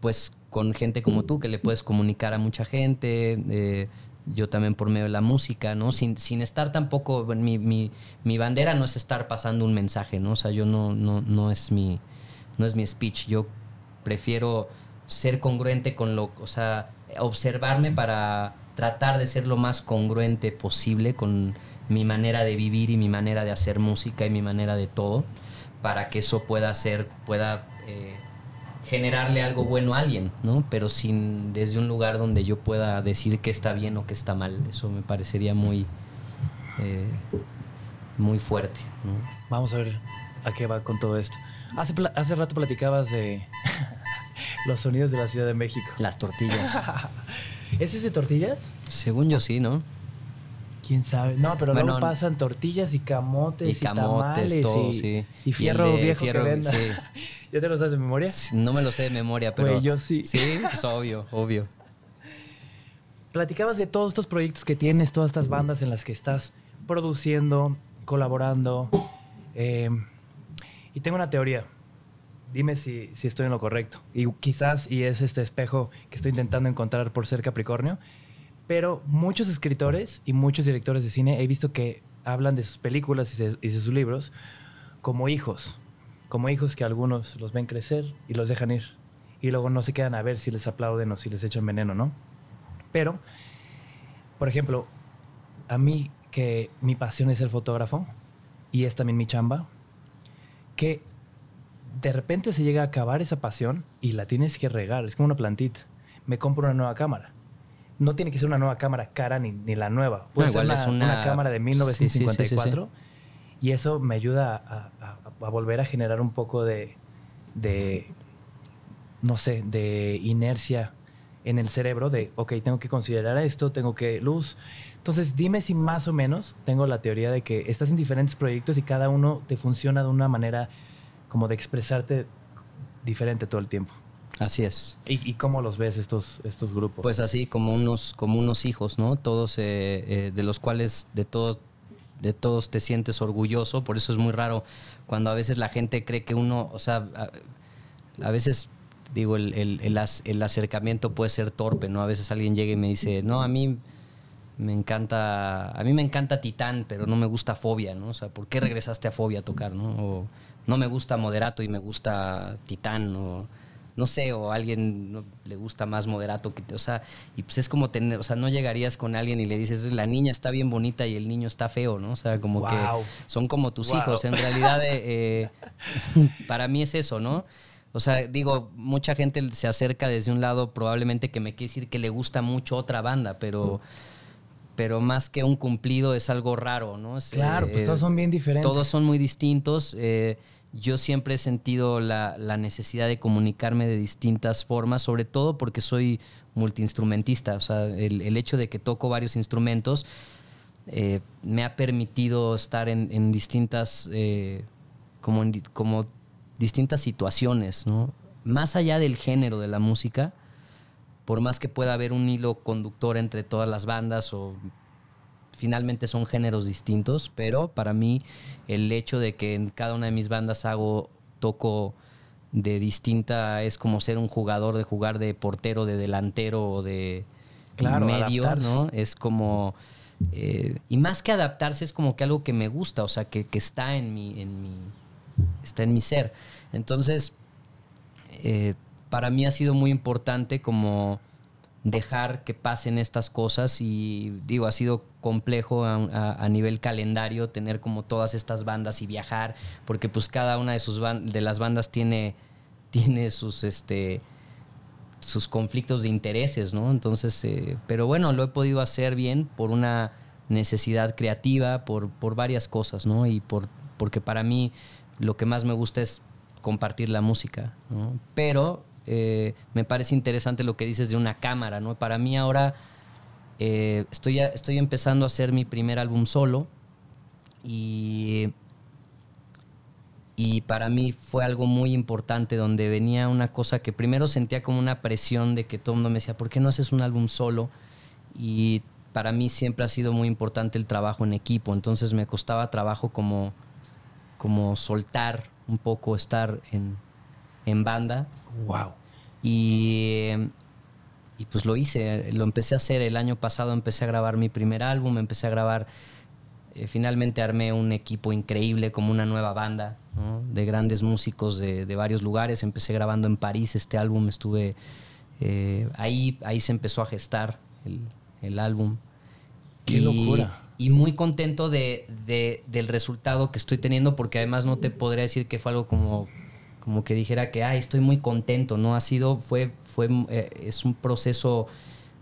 pues con gente como tú que le puedes comunicar a mucha gente, eh, yo también por medio de la música, ¿no? Sin, sin estar tampoco, mi, mi, mi, bandera no es estar pasando un mensaje, ¿no? O sea, yo no, no, no, es mi, no es mi speech, yo prefiero ser congruente con lo, o sea, observarme para tratar de ser lo más congruente posible con mi manera de vivir y mi manera de hacer música y mi manera de todo, para que eso pueda ser, pueda eh, generarle algo bueno a alguien, ¿no? Pero sin desde un lugar donde yo pueda decir que está bien o que está mal. Eso me parecería muy, eh, muy fuerte. Vamos a ver a qué va con todo esto. Hace, rato platicabas de los sonidos de la Ciudad de México. Las tortillas. ¿Es ese de tortillas? Según yo sí, ¿no? Quién sabe. No, pero no pasan tortillas y camotes y, tamales y, sí. y fierro viejo que venda. Sí. ¿Ya te lo sabes de memoria? No me lo sé de memoria, pero. yo sí. Sí, pues obvio, obvio. Platicabas de todos estos proyectos que tienes, todas estas bandas en las que estás produciendo, colaborando. Em, y tengo una teoría. Dime si, si, estoy en lo correcto. Y quizás, y es este espejo que estoy intentando encontrar por ser Capricornio, pero muchos escritores y muchos directores de cine he visto que hablan de sus películas y, de sus libros como hijos como hijos que algunos los ven crecer y los dejan ir. Y luego no se quedan a ver si les aplauden o si les echan veneno, ¿no? Pero, por ejemplo, a mí que mi pasión es el fotógrafo y es también mi chamba, que de repente se llega a acabar esa pasión y la tienes que regar, es como una plantita. Me compro una nueva cámara. No tiene que ser una nueva cámara cara ni, la nueva. Puede ser una, es una... cámara de 1954. Y eso me ayuda a, volver a generar un poco de, no sé, de inercia en el cerebro de, ok, tengo que considerar esto, tengo que luz. Entonces, dime si más o menos tengo la teoría de que estás en diferentes proyectos y cada uno te funciona de una manera como de expresarte diferente todo el tiempo. Así es. ¿Y, cómo los ves estos, estos grupos? Pues así, como unos, como unos hijos, ¿no? Todos eh, eh, de los cuales de todos de todos te sientes orgulloso, por eso es muy raro cuando a veces la gente cree que uno, o sea, a, veces digo, el, el, el, acercamiento puede ser torpe, ¿no? A veces alguien llega y me dice, no, a mí me encanta, a mí me encanta Titán, pero no me gusta Fobia, ¿no? O sea, ¿por qué regresaste a Fobia a tocar, no? O no me gusta Moderato y me gusta Titán, o no sé, o alguien le gusta más moderato que te, o sea, y pues es como tener, o sea, no llegarías con alguien y le dices, la niña está bien bonita y el niño está feo, ¿no? O sea, como que son como tus hijos. En realidad, eh, eh, para mí es eso, ¿no? O sea, digo, mucha gente se acerca desde un lado probablemente que me quiere decir que le gusta mucho otra banda, pero, mm. pero más que un cumplido es algo raro, ¿no? claro, pues eh, todos son bien diferentes. Todos son muy distintos yo siempre he sentido la, necesidad de comunicarme de distintas formas, sobre todo porque soy multiinstrumentista. O sea, el, hecho de que toco varios instrumentos eh, me ha permitido estar en, distintas, eh, como, en, como distintas situaciones, Más allá del género de la música, por más que pueda haber un hilo conductor entre todas las bandas o finalmente son géneros distintos, pero para mí el hecho de que en cada una de mis bandas hago, toco de distinta, es como ser un jugador de jugar de portero, de delantero o de medio, ¿no? Es como... Eh, y más que adaptarse es como que algo que me gusta, o sea, que, está, en mi, en mi, está en mi ser. Entonces, eh, para mí ha sido muy importante como dejar que pasen estas cosas y digo, ha sido complejo a, nivel calendario tener como todas estas bandas y viajar, porque pues cada una de, sus de las bandas tiene, tiene sus, este, sus conflictos de intereses, ¿no? Entonces, eh, pero bueno, lo he podido hacer bien por una necesidad creativa, por, por varias cosas, ¿no? Y por, porque para mí lo que más me gusta es compartir la música, ¿no? Pero eh, me parece interesante lo que dices de una cámara, ¿no? Para mí ahora eh, estoy, estoy empezando a hacer mi primer álbum solo y, para mí fue algo muy importante donde venía una cosa que primero sentía como una presión de que todo el mundo me decía, ¿por qué no haces un álbum solo? Y para mí siempre ha sido muy importante el trabajo en equipo, entonces me costaba trabajo como, como soltar un poco, estar en, en banda. ¡Wow! Y, pues lo hice, lo empecé a hacer el año pasado, empecé a grabar mi primer álbum, empecé a grabar, eh, finalmente armé un equipo increíble como una nueva banda de grandes músicos de, varios lugares, empecé grabando en París este álbum, estuve eh, ahí, ahí se empezó a gestar el, álbum. ¡Qué locura! Y muy contento de, de, del resultado que estoy teniendo, porque además no te podría decir que fue algo como como que dijera que, estoy muy contento, ¿no? Ha sido, fue, fue, eh, es un proceso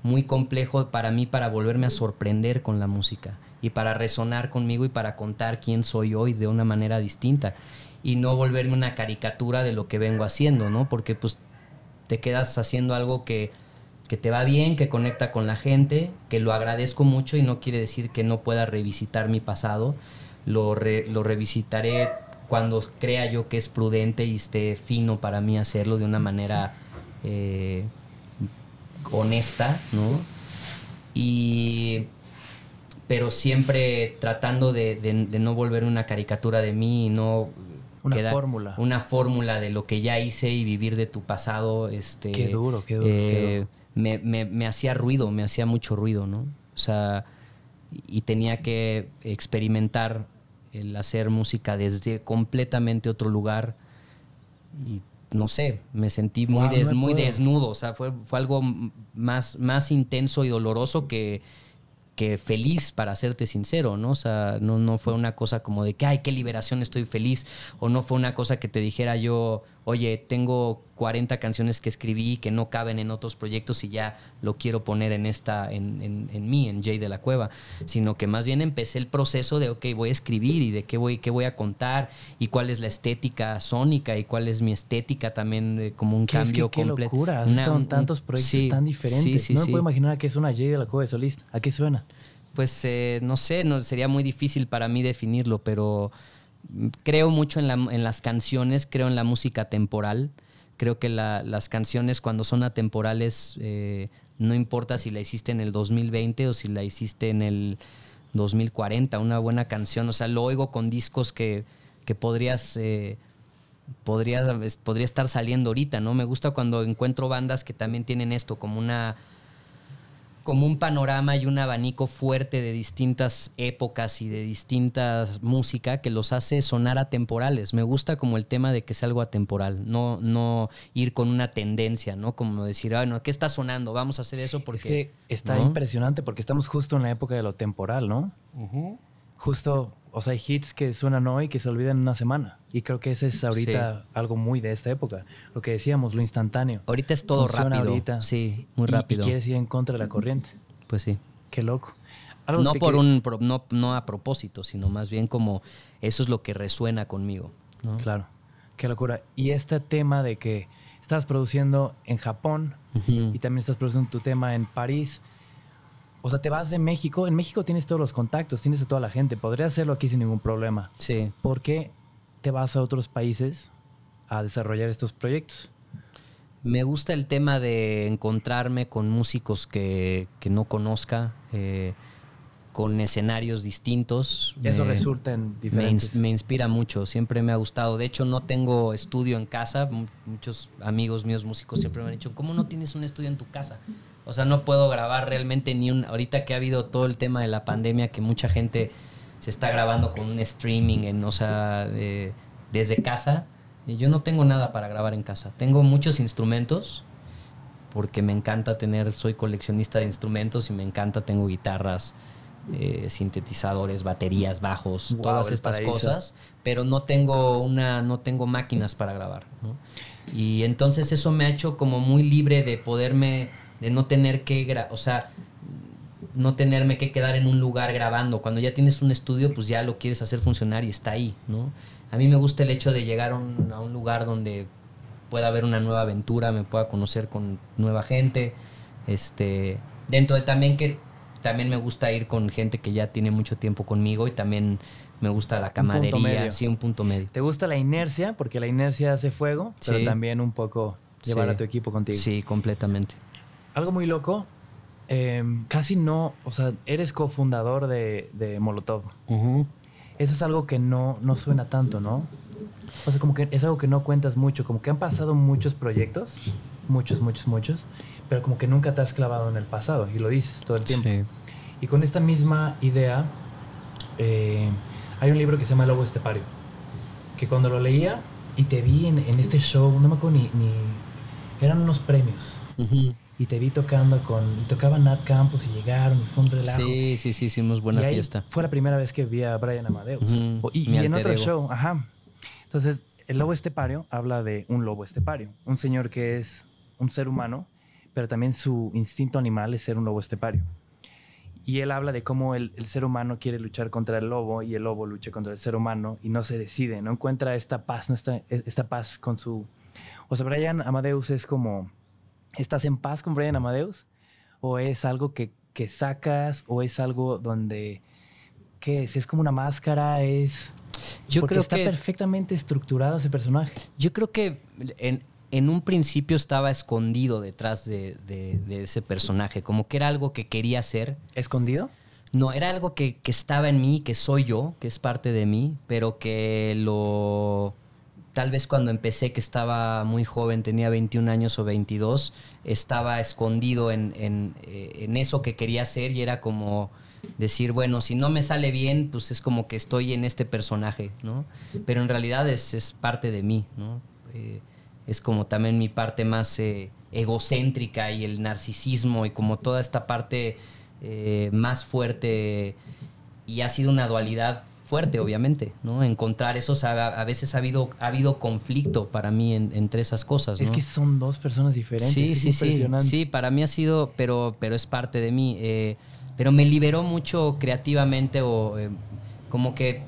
muy complejo para mí para volverme a sorprender con la música y para resonar conmigo y para contar quién soy hoy de una manera distinta y no volverme una caricatura de lo que vengo haciendo, ¿no? Porque pues te quedas haciendo algo que, te va bien, que conecta con la gente, que lo agradezco mucho y no quiere decir que no pueda revisitar mi pasado, lo, lo revisitaré cuando crea yo que es prudente y esté fino para mí hacerlo de una manera eh, honesta, ¿no? Y, pero siempre tratando de, no volver una caricatura de mí y no... Una fórmula. Una fórmula de lo que ya hice y vivir de tu pasado. Este, qué duro, qué duro. Eh, me, me hacía ruido, me hacía mucho ruido, ¿no? O sea, y tenía que experimentar el hacer música desde completamente otro lugar. Y no sé, me sentí muy, muy desnudo, o sea, fue, fue algo más, más intenso y doloroso que, que feliz, para serte sincero, ¿no? O sea, no, no fue una cosa como de que, ay, qué liberación, estoy feliz, o no fue una cosa que te dijera yo, oye, tengo 40 canciones que escribí que no caben en otros proyectos y ya lo quiero poner en esta, en, mí, en Jay de la Cueva, sino que más bien empecé el proceso de, ok, voy a escribir y de qué voy, qué voy a contar y cuál es la estética sónica y cuál es mi estética también como un cambio completo. Qué locura, tantos proyectos tan diferentes. no me puedo imaginar a qué una Jay de la Cueva de solista. ¿A qué suena? Pues eh, no sé, sería muy difícil para mí definirlo, pero creo mucho en, las canciones, creo en la música temporal. Creo que las canciones cuando son atemporales, eh, no importa si la hiciste en el 2020 o si la hiciste en el 2040, una buena canción. O sea, lo oigo con discos que, que podrías... Eh, podría estar saliendo ahorita, ¿no? Me gusta cuando encuentro bandas que también tienen esto, como una, como un panorama y un abanico fuerte de distintas épocas y de distintas música que los hace sonar atemporales. Me gusta como el tema de que es algo atemporal, no, no ir con una tendencia, ¿no? Como decir, bueno, ¿qué está sonando? Vamos a hacer eso porque... Es que está impresionante porque estamos justo en la época de lo temporal, ¿no? Justo o sea, hay hits que suenan hoy que se olvidan en una semana. Y creo que ese es ahorita algo muy de esta época. Lo que decíamos, lo instantáneo. Ahorita es todo rápido. sí, muy rápido. Y, quieres ir en contra de la corriente. Pues sí. Qué loco. no, por un, no, a propósito, sino más bien como eso es lo que resuena conmigo. Claro. Qué locura. Y este tema de que estás produciendo en Japón y también estás produciendo tu tema en París o sea, te vas de México. En México tienes todos los contactos, tienes a toda la gente. Podrías hacerlo aquí sin ningún problema. Sí. ¿Por qué te vas a otros países a desarrollar estos proyectos? Me gusta el tema de encontrarme con músicos que, no conozca, eh, con escenarios distintos. eso resulta en diferentes. Me, me, inspira mucho, siempre me ha gustado. De hecho, no tengo estudio en casa. Muchos amigos míos músicos siempre me han dicho, ¿cómo no tienes un estudio en tu casa? O sea, no puedo grabar realmente ni un... Ahorita que ha habido todo el tema de la pandemia, que mucha gente se está grabando con un streaming, en, o sea, desde casa. yo no tengo nada para grabar en casa. Tengo muchos instrumentos, porque me encanta tener, soy coleccionista de instrumentos y me encanta, tengo guitarras, eh, sintetizadores, baterías, bajos, todas estas cosas, pero no tengo una, no tengo máquinas para grabar. Y entonces eso me ha hecho como muy libre de poderme de no tener que, o sea, no tenerme que quedar en un lugar grabando. Cuando ya tienes un estudio, pues ya lo quieres hacer funcionar y está ahí, ¿no? A mí me gusta el hecho de llegar a un, lugar donde pueda haber una nueva aventura, me pueda conocer con nueva gente, este, dentro de también que también me gusta ir con gente que ya tiene mucho tiempo conmigo y también me gusta la camadería, así un punto medio. ¿Te gusta la inercia? Porque la inercia hace fuego, pero también un poco llevar a tu equipo contigo. Sí, completamente. Algo muy loco. Em, casi no, o sea, eres cofundador de, Molotov. Eso es algo que no, no suena tanto, ¿no? O sea, como que es algo que no cuentas mucho, como que han pasado muchos proyectos, muchos, muchos, muchos, pero como que nunca te has clavado en el pasado y lo dices todo el tiempo. Y con esta misma idea, eh, hay un libro que se llama Lobo Estepario, que cuando lo leía y te vi en, este show, no me acuerdo ni, eran unos premios y te vi tocando con. Y tocaba Nat Campos y llegaron y fue un relajo. Sí, sí, sí, hicimos buena y ahí fiesta. Fue la primera vez que vi a Brian Amadeus. y, en otro show, ajá. Entonces, el lobo estepario habla de un lobo estepario, un señor que es un ser humano, pero también su instinto animal es ser un lobo estepario. Y él habla de cómo el, ser humano quiere luchar contra el lobo y el lobo lucha contra el ser humano y no se decide, no encuentra esta paz, esta, e, esta paz con su... O sea, Brian Amadeus es como ¿Estás en paz con Brian Amadeus? ¿O es algo que, sacas? ¿O es algo donde... ¿Qué es? ¿Es como una máscara? ¿Es...? Yo creo que está perfectamente estructurado ese personaje. Yo creo que en, un principio estaba escondido detrás de, ese personaje, como que era algo que quería hacer. ¿Escondido? No, era algo que, que, estaba en mí, que soy yo, que es parte de mí, pero que lo tal vez cuando empecé, que estaba muy joven, tenía 21 años o 22, estaba escondido eh, en, eso que quería hacer y era como decir, bueno, si no me sale bien, pues es como que estoy en este personaje, ¿no? Pero en realidad es, parte de mí, ¿no? Eh, es como también mi parte más eh, egocéntrica y el narcisismo y como toda esta parte más fuerte y ha sido una dualidad fuerte, obviamente, ¿no? Encontrar esos, a, veces ha habido, ha habido conflicto para mí entre esas cosas. ¿no? Es que son dos personas diferentes. Sí, sí, sí. Sí, para mí ha sido, pero, pero es parte de mí. Eh, pero me liberó mucho creativamente o eh, como que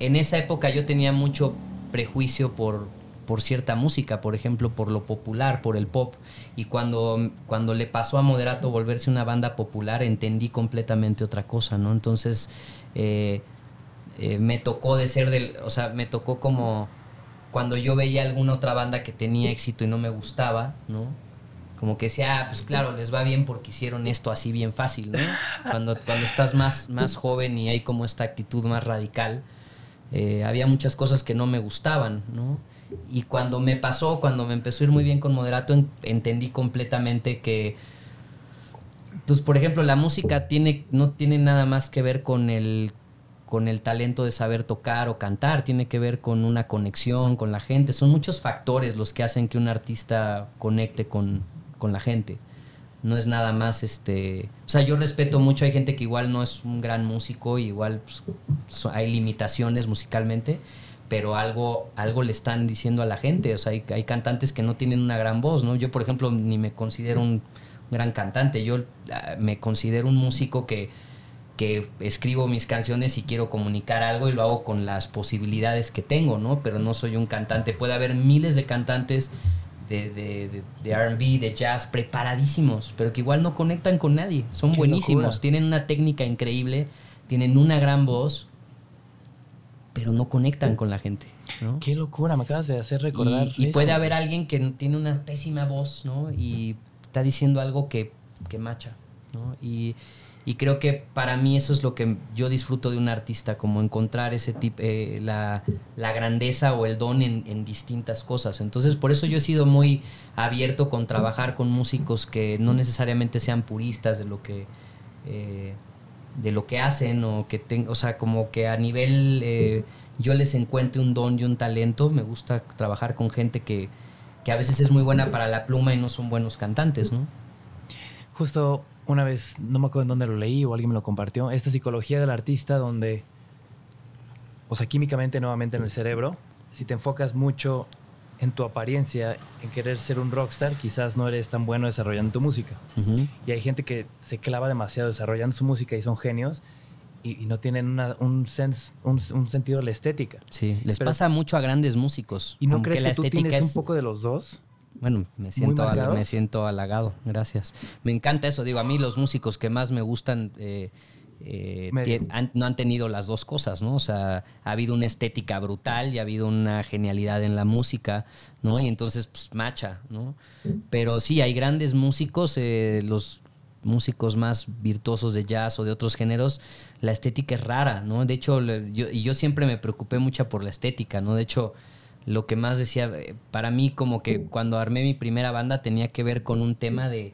en esa época yo tenía mucho prejuicio por, por cierta música, por ejemplo, por lo popular, por el pop. Y cuando, cuando le pasó a Moderato volverse una banda popular, entendí completamente otra cosa, ¿no? Entonces... Eh, eh, me tocó de ser del, o sea, me tocó como cuando yo veía alguna otra banda que tenía éxito y no me gustaba, ¿no? Como que decía, ah, pues claro, les va bien porque hicieron esto así bien fácil, ¿no? Cuando, cuando estás más, más joven y hay como esta actitud más radical, eh, había muchas cosas que no me gustaban, ¿no? Y cuando me pasó, cuando me empezó a ir muy bien con Moderato, entendí completamente que, pues por ejemplo, la música tiene, no tiene nada más que ver con el con el talento de saber tocar o cantar, tiene que ver con una conexión con la gente. Son muchos factores los que hacen que un artista conecte con, con la gente. No es nada más este. O sea, yo respeto mucho, hay gente que igual no es un gran músico, igual pues, hay limitaciones musicalmente, pero algo, algo le están diciendo a la gente. O sea, hay, hay, cantantes que no tienen una gran voz, ¿no? Yo, por ejemplo, ni me considero un gran cantante, yo ah, me considero un músico que que escribo mis canciones y quiero comunicar algo y lo hago con las posibilidades que tengo, ¿no? Pero no soy un cantante. Puede haber miles de cantantes de, de RB, de jazz, preparadísimos, pero que igual no conectan con nadie. Son buenísimos, tienen una técnica increíble, tienen una gran voz, pero no conectan con la gente. ¿no? Qué locura, me acabas de hacer recordar. Y, y puede haber alguien que tiene una pésima voz, ¿no? Y está diciendo algo que, que macha, ¿no? Y y creo que para mí eso es lo que yo disfruto de un artista, como encontrar ese tipo, eh, la, grandeza o el don en, distintas cosas. Entonces, por eso yo he sido muy abierto con trabajar con músicos que no necesariamente sean puristas de lo que, eh, de lo que hacen o que o sea, como que a nivel eh, yo les encuentre un don y un talento. Me gusta trabajar con gente que, que a veces es muy buena para la pluma y no son buenos cantantes, ¿no? Justo una vez, no me acuerdo en dónde lo leí o alguien me lo compartió, esta psicología del artista donde, o sea, químicamente nuevamente en el cerebro, si te enfocas mucho en tu apariencia, en querer ser un rockstar, quizás no eres tan bueno desarrollando tu música. Y hay gente que se clava demasiado desarrollando su música y son genios y, no tienen un, sense, un, sentido de la estética. Sí, les pasa mucho a grandes músicos. ¿Y no crees que, tú tienes un poco de los dos? Bueno, me siento, me siento halagado, gracias. Me encanta eso, digo, a mí los músicos que más me gustan eh, eh, no han tenido las dos cosas, ¿no? O sea, ha habido una estética brutal y ha habido una genialidad en la música, ¿no? Y entonces, pues, macha, ¿no? Pero sí, hay grandes músicos, eh, los músicos más virtuosos de jazz o de otros géneros, la estética es rara, ¿no? De hecho, yo, y yo siempre me preocupé mucho por la estética, ¿no? De hecho, lo que más decía, eh, para mí como que cuando armé mi primera banda tenía que ver con un tema de,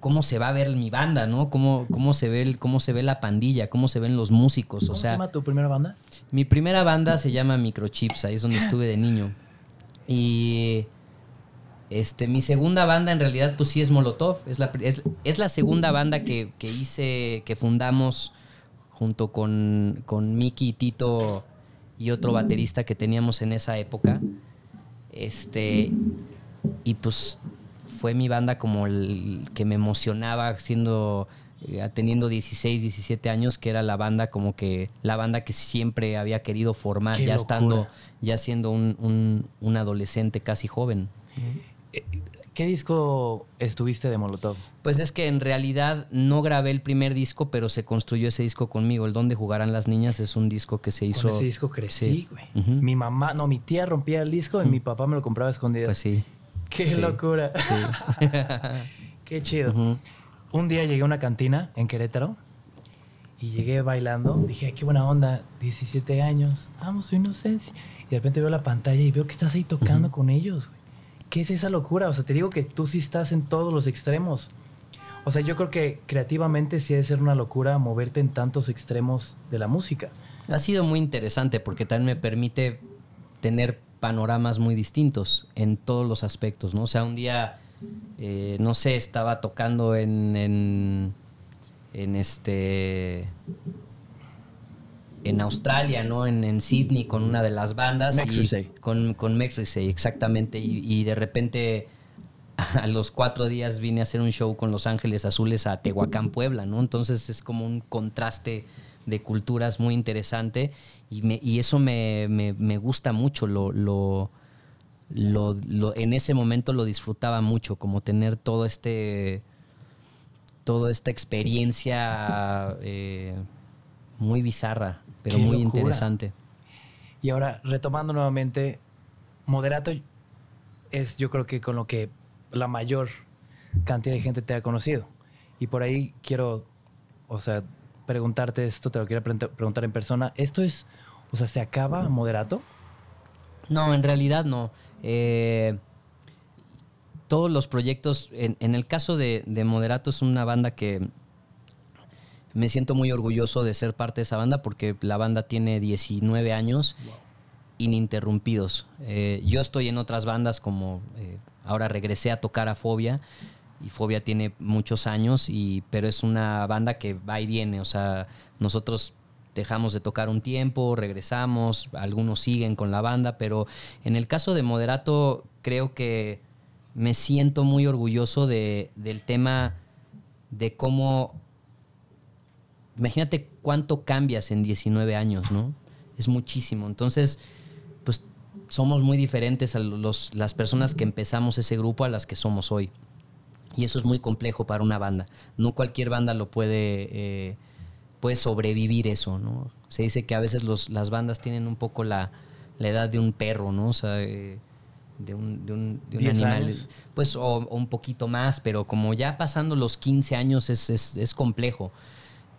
cómo se va a ver mi banda, ¿no? Cómo, cómo, se ve el, cómo se ve la pandilla, cómo se ven los músicos. ¿Cómo o sea, se llama tu primera banda? Mi primera banda se llama Microchips, ahí es donde estuve de niño. Y este, mi segunda banda en realidad pues sí es Molotov, es la, la segunda banda que, hice, que fundamos junto con, con Miki y Tito y otro baterista que teníamos en esa época. Este, y pues fue mi banda como el que me emocionaba siendo teniendo 16, 17 años, que era la banda como que la banda que siempre había querido formar, ya estando, ya siendo un, un, un, adolescente casi joven. Eh, ¿Qué disco estuviste de Molotov? Pues es que en realidad no grabé el primer disco, pero se construyó ese disco conmigo. El Donde Jugarán las Niñas es un disco que se hizo. Con ese disco crecí, güey. Mi mamá, no, mi tía rompía el disco y mi papá me lo compraba escondido. Pues sí. Qué locura. Qué chido. Un día llegué a una cantina en Querétaro y llegué bailando. Dije, qué buena onda, 17 años, Vamos, su inocencia. Y de repente veo la pantalla y veo que estás ahí tocando con ellos, güey. ¿qué es esa locura? O sea, te digo que tú sí estás en todos los extremos. O sea, yo creo que creativamente sí debe ser una locura moverte en tantos extremos de la música. Ha sido muy interesante porque también me permite tener panoramas muy distintos en todos los aspectos, ¿no? O sea, un día, eh, no sé, estaba tocando en, en este en Australia, ¿no? En, Sydney con una de las bandas. Y con, con Mexicay, exactamente. Y, de repente a los cuatro días vine a hacer un show con Los Ángeles Azules a Tehuacán, Puebla, ¿no? Entonces es como un contraste de culturas muy interesante y, eso me, me, gusta mucho, lo, lo, lo, en ese momento lo disfrutaba mucho, como tener todo este, toda esta experiencia eh, muy bizarra pero muy interesante. Y ahora, retomando nuevamente, moderato es yo creo que con lo que la mayor cantidad de gente te ha conocido. Y por ahí quiero, o sea, preguntarte esto, te lo quiero preguntar en persona. ¿Esto es, o sea, se acaba moderato? No, en realidad no. Eh, todos los proyectos, en, el caso de, Moderato es una banda que me siento muy orgulloso de ser parte de esa banda porque la banda tiene 19 años ininterrumpidos. Eh, yo estoy en otras bandas como eh, ahora regresé a tocar a Fobia y Fobia tiene muchos años, y, pero es una banda que va y viene. O sea, nosotros dejamos de tocar un tiempo, regresamos, algunos siguen con la banda, pero en el caso de Moderato creo que me siento muy orgulloso de, del tema de cómo imagínate cuánto cambias en 19 años, ¿no? Es muchísimo. Entonces, pues somos muy diferentes a las personas que empezamos ese grupo a las que somos hoy. Y eso es muy complejo para una banda. No cualquier banda lo puede, eh, puede sobrevivir eso, ¿no? Se dice que a veces los, las bandas tienen un poco la, edad de un perro, ¿no? O sea, eh, de un, animal. Pues, o, un poquito más, pero como ya pasando los 15 años es, es, es complejo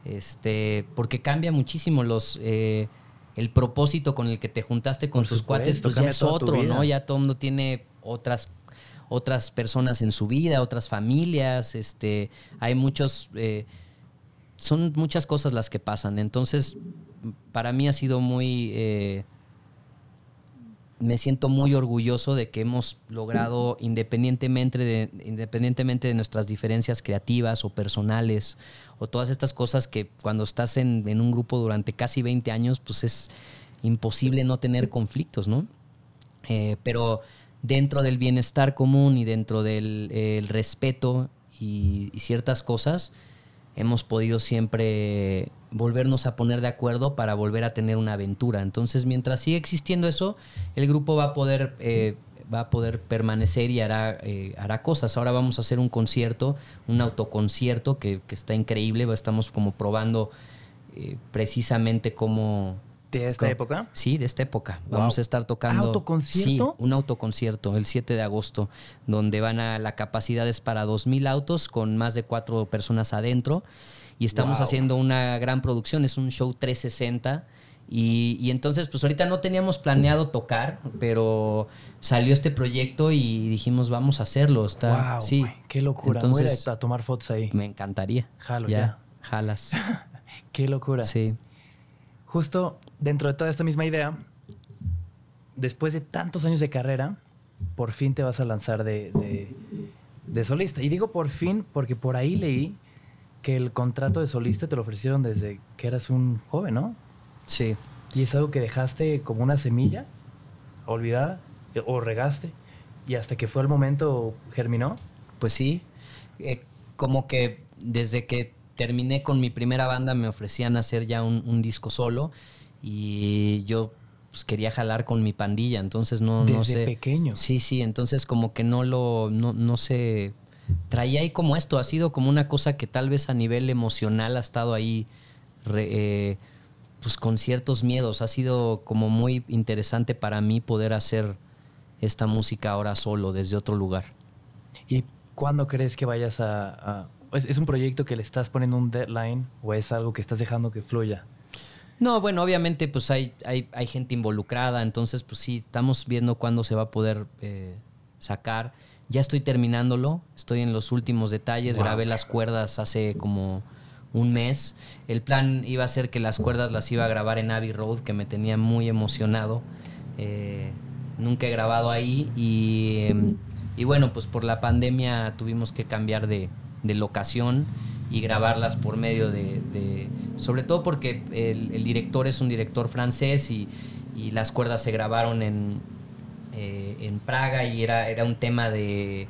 este, porque cambia muchísimo los... Eh, el propósito con el que te juntaste con sus tus cuates, pues ya es otro, ¿no? Ya todo el mundo tiene otras otras personas en su vida, otras familias, este, hay muchos, eh, son muchas cosas las que pasan. Entonces, para mí ha sido muy, eh, me siento muy orgulloso de que hemos logrado, independientemente de, independientemente de nuestras diferencias creativas o personales o todas estas cosas que cuando estás en, un grupo durante casi 20 años, pues es imposible no tener conflictos, ¿no? Eh, pero dentro del bienestar común y dentro del respeto y, ciertas cosas, hemos podido siempre volvernos a poner de acuerdo para volver a tener una aventura. Entonces, mientras siga existiendo eso, el grupo va a poder eh, va a poder permanecer y hará, eh, hará cosas. Ahora vamos a hacer un concierto, un autoconcierto que, está increíble. Estamos como probando eh, precisamente cómo... ¿De esta época? Sí, de esta época. Vamos a estar tocando... ¿Ah, ¿Autoconcierto? Sí, un autoconcierto el 7 de agosto, donde van a... La capacidad es para 2.000 autos con más de cuatro personas adentro. Y estamos haciendo una gran producción. Es un show 360 y, entonces, pues ahorita no teníamos planeado tocar, pero salió este proyecto y dijimos, vamos a hacerlo. Está, wow, sí. qué locura. Entonces, Voy a, tomar fotos ahí. Me encantaría. Jalo ya. Jalas. qué locura. Sí. Justo dentro de toda esta misma idea, después de tantos años de carrera, por fin te vas a lanzar de, de solista. Y digo por fin porque por ahí leí que el contrato de solista te lo ofrecieron desde que eras un joven, ¿no? Sí. Y es algo que dejaste como una semilla olvidada eh, o regaste y hasta que fue el momento germinó. Pues sí, eh, como que desde que terminé con mi primera banda me ofrecían hacer ya un, disco solo y yo pues, quería jalar con mi pandilla, entonces no, no sé. pequeño. Sí, sí, entonces como que no lo, no, no sé, traía ahí como esto, ha sido como una cosa que tal vez a nivel emocional ha estado ahí eh, pues con ciertos miedos. Ha sido como muy interesante para mí poder hacer esta música ahora solo, desde otro lugar. ¿Y cuándo crees que vayas a...? ¿es, un proyecto que le estás poniendo un deadline o es algo que estás dejando que fluya? No, bueno, obviamente pues hay, hay, gente involucrada, entonces pues sí, estamos viendo cuándo se va a poder eh, sacar. Ya estoy terminándolo, estoy en los últimos detalles, grabé las cuerdas hace como un mes. El plan iba a ser que las cuerdas las iba a grabar en Abbey Road, que me tenía muy emocionado. Eh, nunca he grabado ahí y, bueno, pues por la pandemia tuvimos que cambiar de, locación y grabarlas por medio de, sobre todo porque el, director es un director francés y, las cuerdas se grabaron en, eh, en Praga y era, era un tema de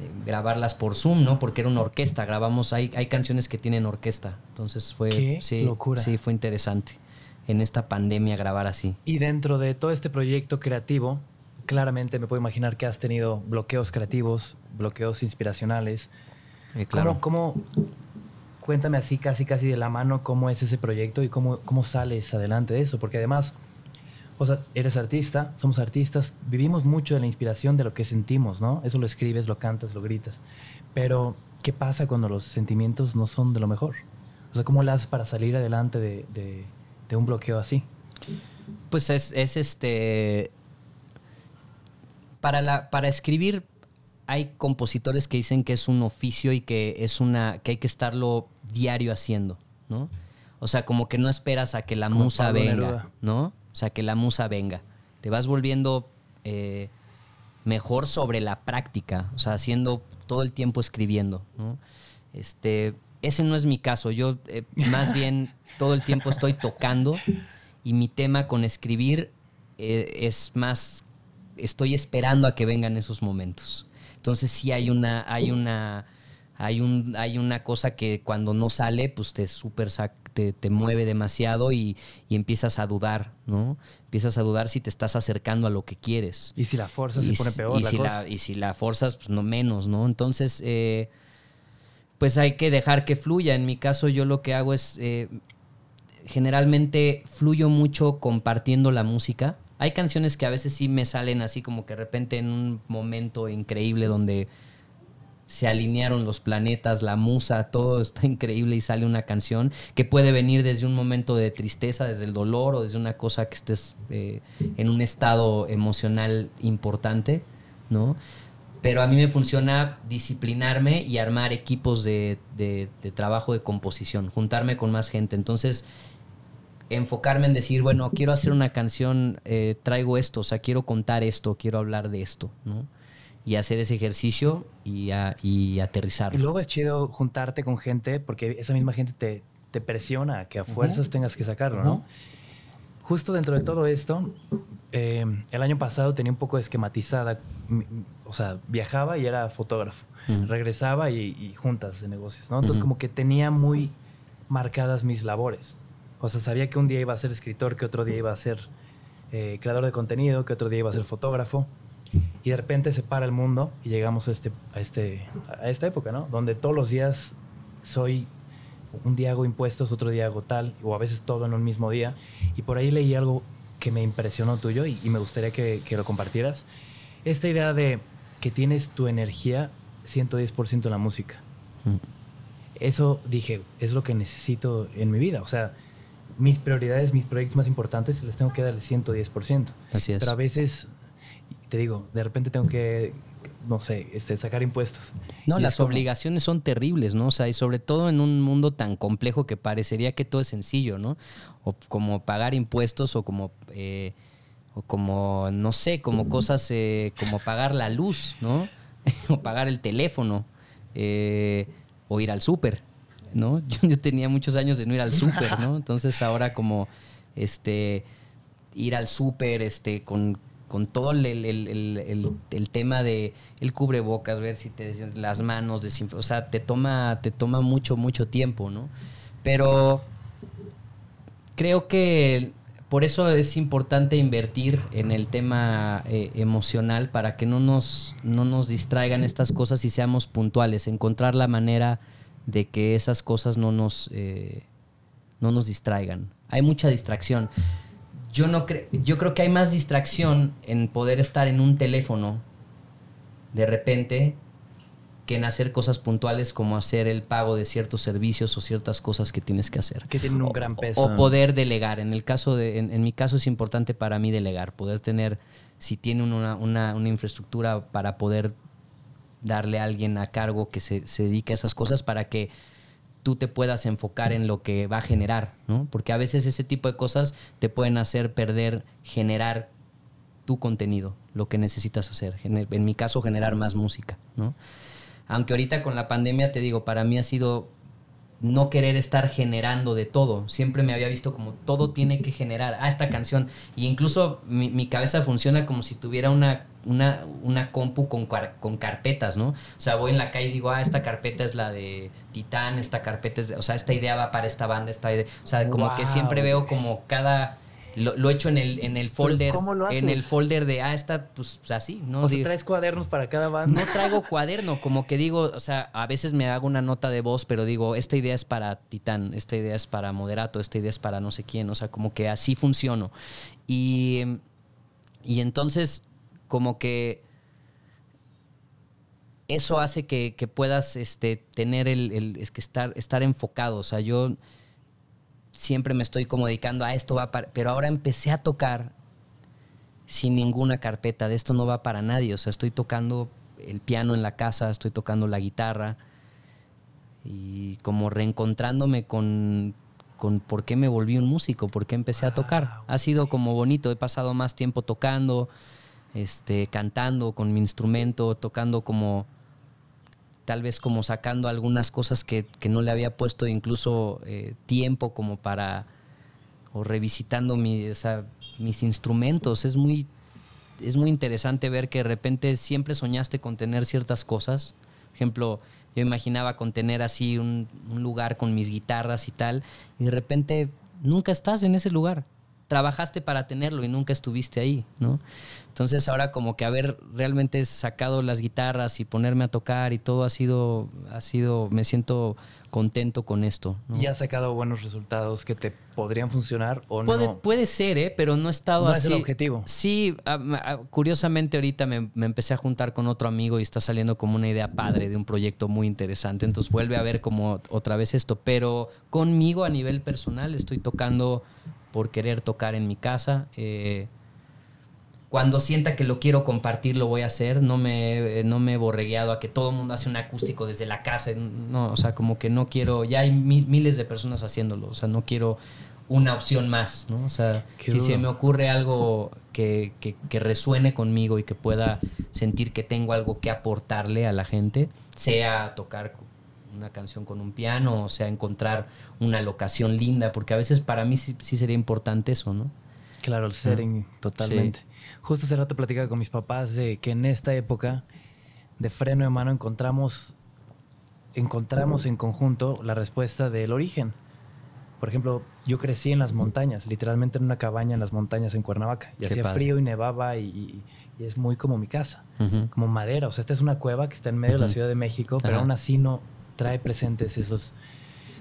eh, grabarlas por Zoom, ¿no? Porque era una orquesta, grabamos, hay, hay canciones que tienen orquesta, entonces fue locura. Sí, fue interesante en esta pandemia grabar así. Y dentro de todo este proyecto creativo, claramente me puedo imaginar que has tenido bloqueos creativos, bloqueos inspiracionales. claro. cuéntame así casi casi de la mano cómo es ese proyecto y cómo, cómo sales adelante de eso? Porque además o sea, eres artista, somos artistas, vivimos mucho de la inspiración de lo que sentimos, ¿no? Eso lo escribes, lo cantas, lo gritas. Pero, ¿qué pasa cuando los sentimientos no son de lo mejor? O sea, ¿cómo lo haces para salir adelante de, un bloqueo así? Pues es, este... Para, la, para escribir hay compositores que dicen que es un oficio y que, es una, que hay que estarlo diario haciendo, ¿no? O sea, como que no esperas a que la musa venga, ¿no? O sea, que la musa venga. Te vas volviendo eh, mejor sobre la práctica, o sea, haciendo todo el tiempo escribiendo. Este, ese no es mi caso. Yo eh, más bien todo el tiempo estoy tocando y mi tema con escribir eh, es más, estoy esperando a que vengan esos momentos. Entonces sí hay una, hay una hay, un, hay una cosa que cuando no sale, pues te súper te, mueve demasiado y, empiezas a dudar, ¿no? Empiezas a dudar si te estás acercando a lo que quieres. Y si la fuerza se pone peor. Y, si, La, y si la forzas, pues no menos, ¿no? Entonces, eh, pues hay que dejar que fluya. En mi caso, yo lo que hago es, eh, generalmente fluyo mucho compartiendo la música. Hay canciones que a veces sí me salen así como que de repente en un momento increíble donde se alinearon los planetas, la musa, todo está increíble y sale una canción que puede venir desde un momento de tristeza, desde el dolor o desde una cosa que estés eh, en un estado emocional importante, ¿no? Pero a mí me funciona disciplinarme y armar equipos de, trabajo de composición, juntarme con más gente. Entonces, enfocarme en decir, bueno, quiero hacer una canción, eh, traigo esto, o sea, quiero contar esto, quiero hablar de esto, ¿no? y hacer ese ejercicio y, aterrizar. y Y luego es chido juntarte con gente porque esa misma gente te, te presiona que a fuerzas tengas que sacarlo, ¿no? Justo dentro de todo esto, eh, el año pasado tenía un poco esquematizada, o sea, viajaba y era fotógrafo, regresaba y, juntas de negocios, ¿no? Entonces como que tenía muy marcadas mis labores. O sea, sabía que un día iba a ser escritor, que otro día iba a ser eh, creador de contenido, que otro día iba a ser fotógrafo y de repente se para el mundo y llegamos a, este, a, este, a esta época, ¿no? Donde todos los días soy un día hago impuestos, otro día hago tal, o a veces todo en un mismo día. Y por ahí leí algo que me impresionó tuyo y, me gustaría que, que, lo compartieras. Esta idea de que tienes tu energía 110% en la música. Mm. Eso dije, es lo que necesito en mi vida. O sea, mis prioridades, mis proyectos más importantes, les tengo que dar el 110%. Así es. Pero a veces te digo, de repente tengo que, no sé, este, sacar impuestos. No, las obligaciones son terribles, ¿no? O sea, y sobre todo en un mundo tan complejo que parecería que todo es sencillo, ¿no? O como pagar impuestos o como... Eh, como, no sé, como cosas eh, como pagar la luz, ¿no? o pagar el teléfono, eh, o ir al súper, ¿no? Yo, yo, tenía muchos años de no ir al súper, ¿no? Entonces ahora como, este, ir al súper, este, con con todo el, el, el, el, tema de el cubrebocas, ver si te las manos, o sea, te toma, te toma mucho, mucho tiempo, ¿no? Pero creo que por eso es importante invertir en el tema eh, emocional para que no nos, nos distraigan estas cosas y seamos puntuales, encontrar la manera de que esas cosas no nos, eh, no nos distraigan. Hay mucha distracción yo, no yo creo que hay más distracción en poder estar en un teléfono de repente que en hacer cosas puntuales como hacer el pago de ciertos servicios o ciertas cosas que tienes que hacer. Que tienen un gran peso. O poder delegar. En, el caso de, mi caso es importante para mí delegar, poder tener, si tiene una, una, infraestructura para poder darle a alguien a cargo que se dedique a esas cosas para que tú te puedas enfocar en lo que va a generar, ¿no? Porque a veces ese tipo de cosas te pueden hacer perder, generar tu contenido, lo que necesitas hacer. En mi caso, generar más música, ¿no? Aunque ahorita con la pandemia, te digo, para mí ha sido no querer estar generando de todo. Siempre me había visto como todo tiene que generar. Ah, esta canción. Y incluso mi, cabeza funciona como si tuviera una, una, compu con, con, carpetas, ¿no? O sea, voy en la calle y digo, ah, esta carpeta es la de Titán, esta carpeta es de, O sea, esta idea va para esta banda, esta idea. O sea, como que siempre veo como cada lo, lo hecho en el, en el folder. ¿Cómo lo haces? En el folder de, ah, está pues así. ¿no? O sea, traes cuadernos para cada banda. No traigo cuaderno, como que digo, o sea, a veces me hago una nota de voz, pero digo, esta idea es para Titán, esta idea es para Moderato, esta idea es para no sé quién, o sea, como que así funciono. Y, y entonces, como que eso hace que, puedas este, tener el, es que estar, estar enfocado. O sea, yo siempre me estoy como dedicando a esto, va pero ahora empecé a tocar sin ninguna carpeta, de esto no va para nadie, o sea, estoy tocando el piano en la casa, estoy tocando la guitarra y como reencontrándome con, con por qué me volví un músico, por qué empecé a tocar. Ha sido como bonito, he pasado más tiempo tocando, este, cantando con mi instrumento, tocando como tal vez como sacando algunas cosas que, no le había puesto incluso eh, tiempo como para, o revisitando mis instrumentos. Es muy, es muy interesante ver que de repente siempre soñaste con tener ciertas cosas. Por ejemplo, yo imaginaba con tener así un, un lugar con mis guitarras y tal, y de repente nunca estás en ese lugar. Trabajaste para tenerlo y nunca estuviste ahí, ¿no? Entonces ahora como que haber realmente sacado las guitarras y ponerme a tocar y todo ha sido, ha sido me siento contento con esto. ¿Y has sacado buenos resultados que te podrían funcionar o no? Puede ser, ¿eh? pero no he estado así. objetivo. Sí, ah, ah, curiosamente ahorita me, empecé a juntar con otro amigo y está saliendo como una idea padre de un proyecto muy interesante. Entonces vuelve a ver como otra vez esto. Pero conmigo a nivel personal estoy tocando por querer tocar en mi casa. Eh, cuando sienta que lo quiero compartir, lo voy a hacer. No me, eh, me he borregueado a que todo el mundo hace un acústico desde la casa. No, o sea, como que no quiero. Ya hay miles de personas haciéndolo. O sea, no quiero una opción más, ¿no? O sea, si se me ocurre algo que, resuene conmigo y que pueda sentir que tengo algo que aportarle a la gente, sea tocar una canción con un piano, o sea, encontrar una locación linda, porque a veces para mí sí, sería importante eso, ¿no? Claro, el setting, totalmente. Justo hace rato platicaba con mis papás de que en esta época de freno de mano encontramos, encontramos en conjunto la respuesta del origen. Por ejemplo, yo crecí en las montañas, literalmente en una cabaña en las montañas en Cuernavaca. Y hacía frío y nevaba y, es muy como mi casa, como madera. O sea, esta es una cueva que está en medio de la Ciudad de México, pero aún así no trae presentes esos.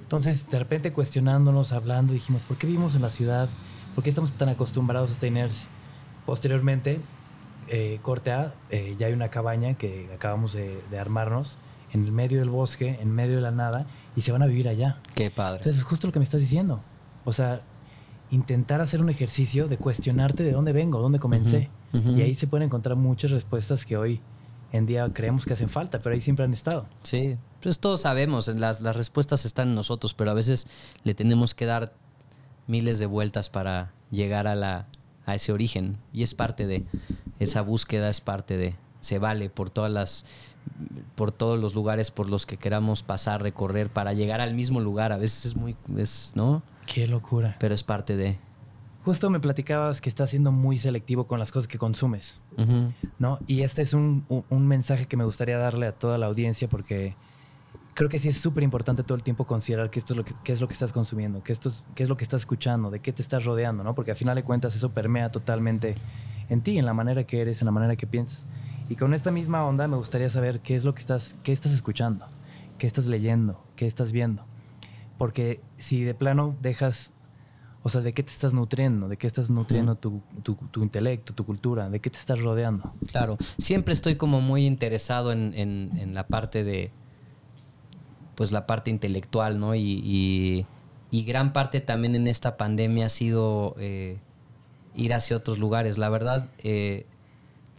Entonces, de repente cuestionándonos, hablando, dijimos, ¿por qué vivimos en la ciudad? ¿Por qué estamos tan acostumbrados a esta inercia? Posteriormente, eh, corte A, eh, ya hay una cabaña que acabamos de, armarnos en el medio del bosque, en medio de la nada, y se van a vivir allá. Qué padre. Entonces, es justo lo que me estás diciendo. O sea, intentar hacer un ejercicio de cuestionarte de dónde vengo, dónde comencé. Y ahí se pueden encontrar muchas respuestas que hoy en día creemos que hacen falta, pero ahí siempre han estado. Sí, pues todos sabemos, las respuestas están en nosotros, pero a veces le tenemos que dar miles de vueltas para llegar a la, a ese origen. Y es parte de esa búsqueda, es parte de, se vale por todas las por todos los lugares por los que queramos pasar, recorrer para llegar al mismo lugar. A veces es muy es, ¿no? Qué locura. Pero es parte de Justo me platicabas que estás siendo muy selectivo con las cosas que consumes, ¿no? Y este es un mensaje que me gustaría darle a toda la audiencia porque creo que sí es súper importante todo el tiempo considerar es que, qué es lo que estás consumiendo, qué, es, es lo que estás escuchando, de qué te estás rodeando, ¿no? Porque al final de cuentas eso permea totalmente en ti, en la manera que eres, en la manera que piensas. Y con esta misma onda me gustaría saber qué es lo que estás, qué estás escuchando, qué estás leyendo, qué estás viendo. Porque si de plano dejas, o sea, ¿de qué te estás nutriendo? ¿De qué estás nutriendo tu, tu, tu intelecto, tu cultura? ¿De qué te estás rodeando? Claro, siempre estoy como muy interesado en, en la parte de pues la parte intelectual, ¿no? Y, y, gran parte también en esta pandemia ha sido eh, ir hacia otros lugares. La verdad, eh,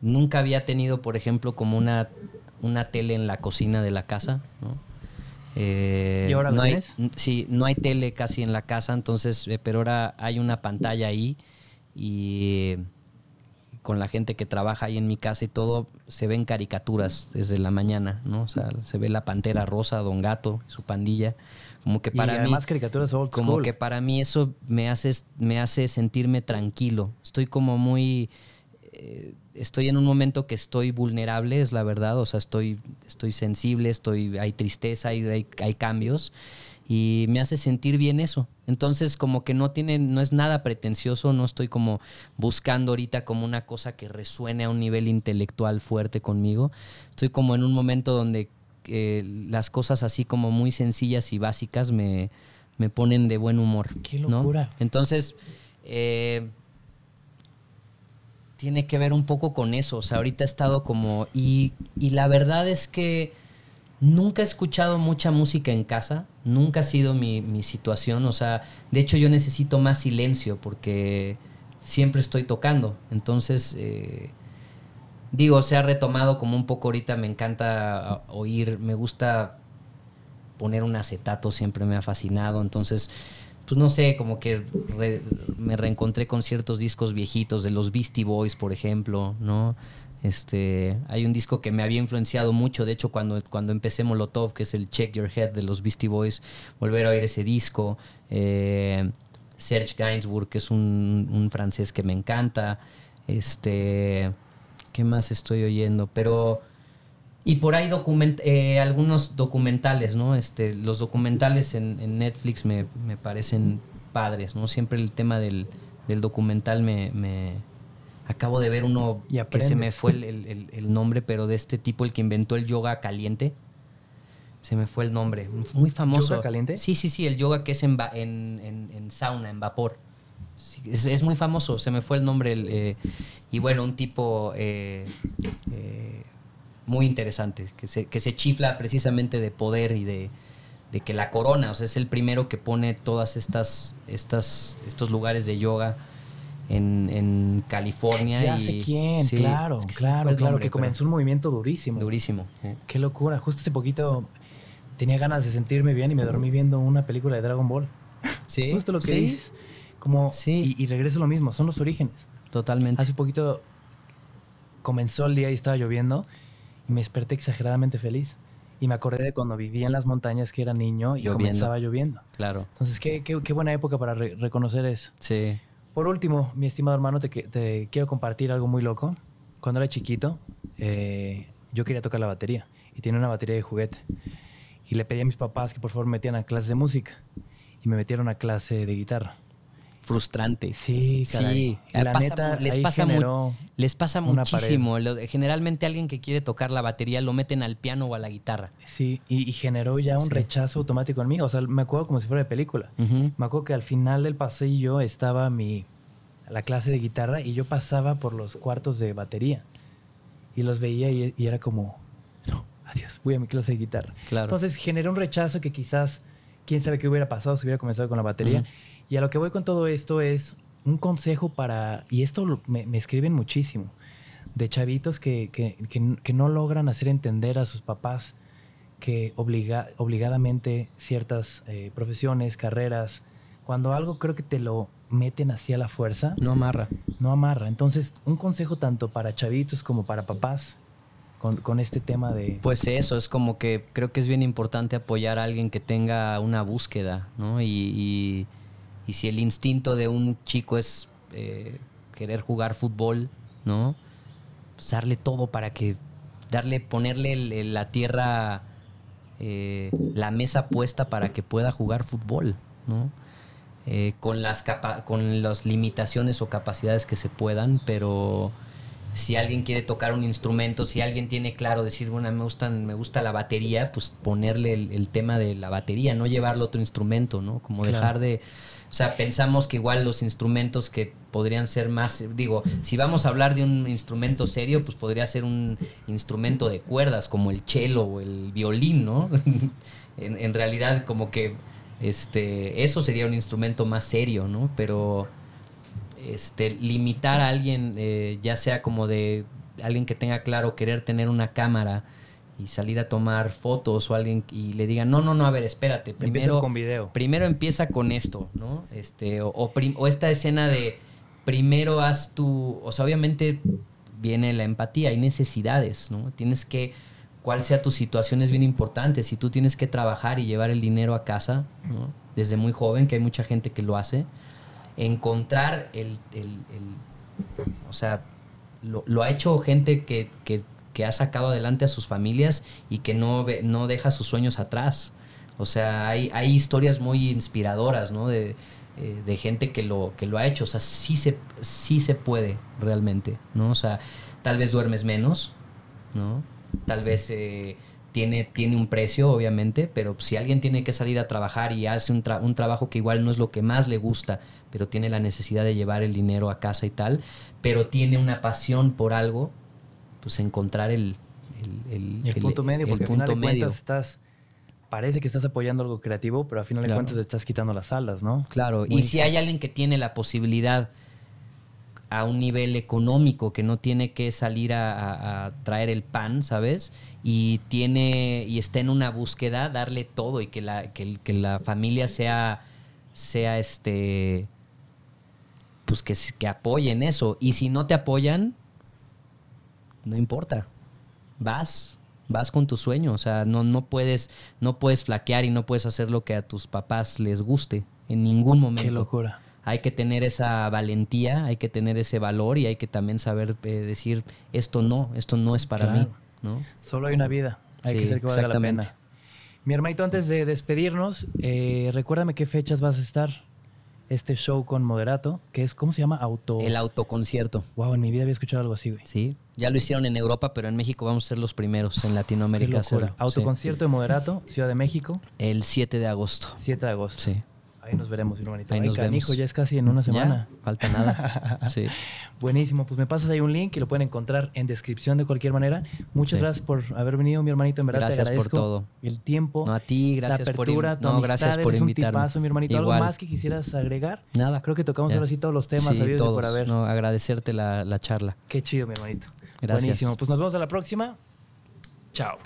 nunca había tenido, por ejemplo, como una, una tele en la cocina de la casa, ¿no? Eh, ¿Y ahora no hay, Sí, no hay tele casi en la casa, entonces, pero ahora hay una pantalla ahí y con la gente que trabaja ahí en mi casa y todo, se ven caricaturas desde la mañana, ¿no? O sea, se ve la pantera rosa, Don Gato, su pandilla. Como que para y además caricaturas old Como que para mí eso me hace, me hace sentirme tranquilo. Estoy como muy. Eh, estoy en un momento que estoy vulnerable, es la verdad. O sea, estoy, estoy sensible, estoy, hay tristeza, hay, hay cambios y me hace sentir bien eso. Entonces, como que no tiene, no es nada pretencioso, no estoy como buscando ahorita como una cosa que resuene a un nivel intelectual fuerte conmigo. Estoy como en un momento donde eh, las cosas así como muy sencillas y básicas me, ponen de buen humor. Qué locura. Entonces, eh, tiene que ver un poco con eso. O sea, ahorita he estado como. y la verdad es que Nunca he escuchado mucha música en casa, nunca ha sido mi, mi, situación, o sea, de hecho yo necesito más silencio porque siempre estoy tocando, entonces, eh, digo, se ha retomado como un poco ahorita, me encanta ah, oír, me gusta poner un acetato, siempre me ha fascinado, entonces, pues no sé, como que me reencontré con ciertos discos viejitos, de los Beastie Boys, por ejemplo, ¿no? Este, hay un disco que me había influenciado mucho, de hecho cuando, cuando empecé Molotov, que es el Check Your Head de los Beastie Boys, volver a oír ese disco. Eh, Serge Gainsbourg, que es un, francés que me encanta. Este, ¿Qué más estoy oyendo? Pero... Y por ahí eh, algunos documentales, ¿no? Este, los documentales en, Netflix me, parecen padres, ¿no? Siempre el tema del, del documental me, me Acabo de ver uno que se me fue el, nombre, pero de este tipo, el que inventó el yoga caliente. Se me fue el nombre. Muy famoso. ¿Yoga caliente? Sí, sí, sí, el yoga que es en, en, en, sauna, en vapor. es, muy famoso, se me fue el nombre. Eh, y bueno, un tipo eh, eh, muy interesante, que se, que se chifla precisamente de poder y de, que la corona, o sea, es el primero que pone todas estas, estas, estos lugares de yoga en, California. Ya sé quién, claro, claro, claro, que comenzó un movimiento durísimo. Durísimo. Qué locura. Justo hace poquito tenía ganas de sentirme bien y me dormí viendo una película de Dragon Ball. Sí. Justo lo que dices. Como, Y, regreso lo mismo, son los orígenes. Totalmente. Hace poquito comenzó el día y estaba lloviendo y me desperté exageradamente feliz. Y me acordé de cuando vivía en las montañas que era niño y comenzaba lloviendo. Claro. Entonces, qué, buena época para reconocer eso. Sí. Por último, mi estimado hermano, te, quiero compartir algo muy loco. Cuando era chiquito, eh, yo quería tocar la batería y tenía una batería de juguete. Y le pedí a mis papás que por favor me metieran a clases de música y me metieron a clase de guitarra frustrante. Sí, sí. La neta, les, pasa les pasa muchísimo. Generalmente alguien que quiere tocar la batería lo meten al piano o a la guitarra. Sí, y, generó ya un rechazo automático en mí. O sea, me acuerdo como si fuera de película. Me acuerdo que al final del pasillo estaba mi la clase de guitarra y yo pasaba por los cuartos de batería y los veía y, era como, no, adiós, voy a mi clase de guitarra. Claro. Entonces generó un rechazo que quizás, quién sabe qué hubiera pasado si hubiera comenzado con la batería. Y a lo que voy con todo esto es un consejo para, y esto me, escriben muchísimo, de chavitos que, no logran hacer entender a sus papás que obligadamente ciertas eh, profesiones, carreras, cuando algo creo que te lo meten así a la fuerza. No amarra. No amarra. Entonces, un consejo tanto para chavitos como para papás con, este tema de... Pues eso, es como que creo que es bien importante apoyar a alguien que tenga una búsqueda, ¿no? y y si el instinto de un chico es eh, querer jugar fútbol, ¿no? Pues darle todo para que, darle, ponerle la tierra, eh, la mesa puesta para que pueda jugar fútbol, ¿no? Eh, con, las con las limitaciones o capacidades que se puedan, pero si alguien quiere tocar un instrumento, si alguien tiene claro decir, bueno, me, gustan, me gusta la batería, pues ponerle el, tema de la batería, no llevarle otro instrumento, ¿no? Como dejar de o sea, pensamos que igual los instrumentos que podrían ser más, digo, si vamos a hablar de un instrumento serio, pues podría ser un instrumento de cuerdas, como el cello o el violín, ¿no? en, realidad, como que este, eso sería un instrumento más serio, ¿no? Pero este, limitar a alguien, eh, ya sea como de alguien que tenga claro querer tener una cámara, y salir a tomar fotos o alguien y le digan, no, no, no, a ver, espérate, primero, con video. primero empieza con esto, ¿no? Este, o, esta escena de primero haz tu, o sea, obviamente viene la empatía, hay necesidades, ¿no? Tienes que, cuál sea tu situación es bien importante, si tú tienes que trabajar y llevar el dinero a casa, Desde muy joven, que hay mucha gente que lo hace, encontrar el, o sea, lo, ha hecho gente que que ha sacado adelante a sus familias y que no, no deja sus sueños atrás. O sea, hay, historias muy inspiradoras, ¿no? Eh, de, gente que lo, que lo ha hecho. O sea, sí se, sí se puede realmente, ¿no? O sea, tal vez duermes menos, ¿no? Tal vez... Eh, tiene, tiene, un precio, obviamente, pero si alguien tiene que salir a trabajar y hace un, trabajo que igual no es lo que más le gusta, pero tiene la necesidad de llevar el dinero a casa y tal, pero tiene una pasión por algo, pues encontrar el, el, el, el punto medio, porque al final cuentas estás parece que estás apoyando algo creativo, pero al final de cuentas estás quitando las alas, ¿no? Claro, y si hay alguien que tiene la posibilidad a un nivel económico, que no tiene que salir a, traer el pan, ¿sabes? Y tiene y está en una búsqueda, darle todo y que la, la familia sea, sea este, pues que, que apoyen eso. Y si no te apoyan, no importa. Vas, vas con tu sueño. O sea, no, no, puedes, no puedes flaquear y no puedes hacer lo que a tus papás les guste en ningún momento. Qué locura. Hay que tener esa valentía, hay que tener ese valor y hay que también saber eh, decir, esto no, esto no es para mí. ¿no? Solo hay una vida, hay que ser que valga la pena. Mi hermanito, antes de despedirnos, eh, recuérdame qué fechas vas a estar este show con Moderato, que es, ¿cómo se llama? Auto... El autoconcierto. Wow, en mi vida había escuchado algo así, güey. Sí, ya lo hicieron en Europa, pero en México vamos a ser los primeros en Latinoamérica. Qué Autoconcierto de Moderato, Ciudad de México. El 7 de agosto. 7 de agosto. Sí. Ahí nos veremos, mi hermanito. Ahí canijo, ya es casi en una semana. falta nada. sí. Buenísimo. Pues me pasas ahí un link y lo pueden encontrar en descripción de cualquier manera. Muchas gracias por haber venido, mi hermanito. En verdad gracias por todo. El tiempo. No, a ti, gracias la apertura, por no, gracias por Un tipazo, mi hermanito. ¿Algo más que quisieras agregar? Nada. Creo que tocamos ahora sí todos los temas sí, todos. por haber. No, agradecerte la, la charla. Qué chido, mi hermanito. Gracias. Buenísimo. Pues nos vemos a la próxima. Chao.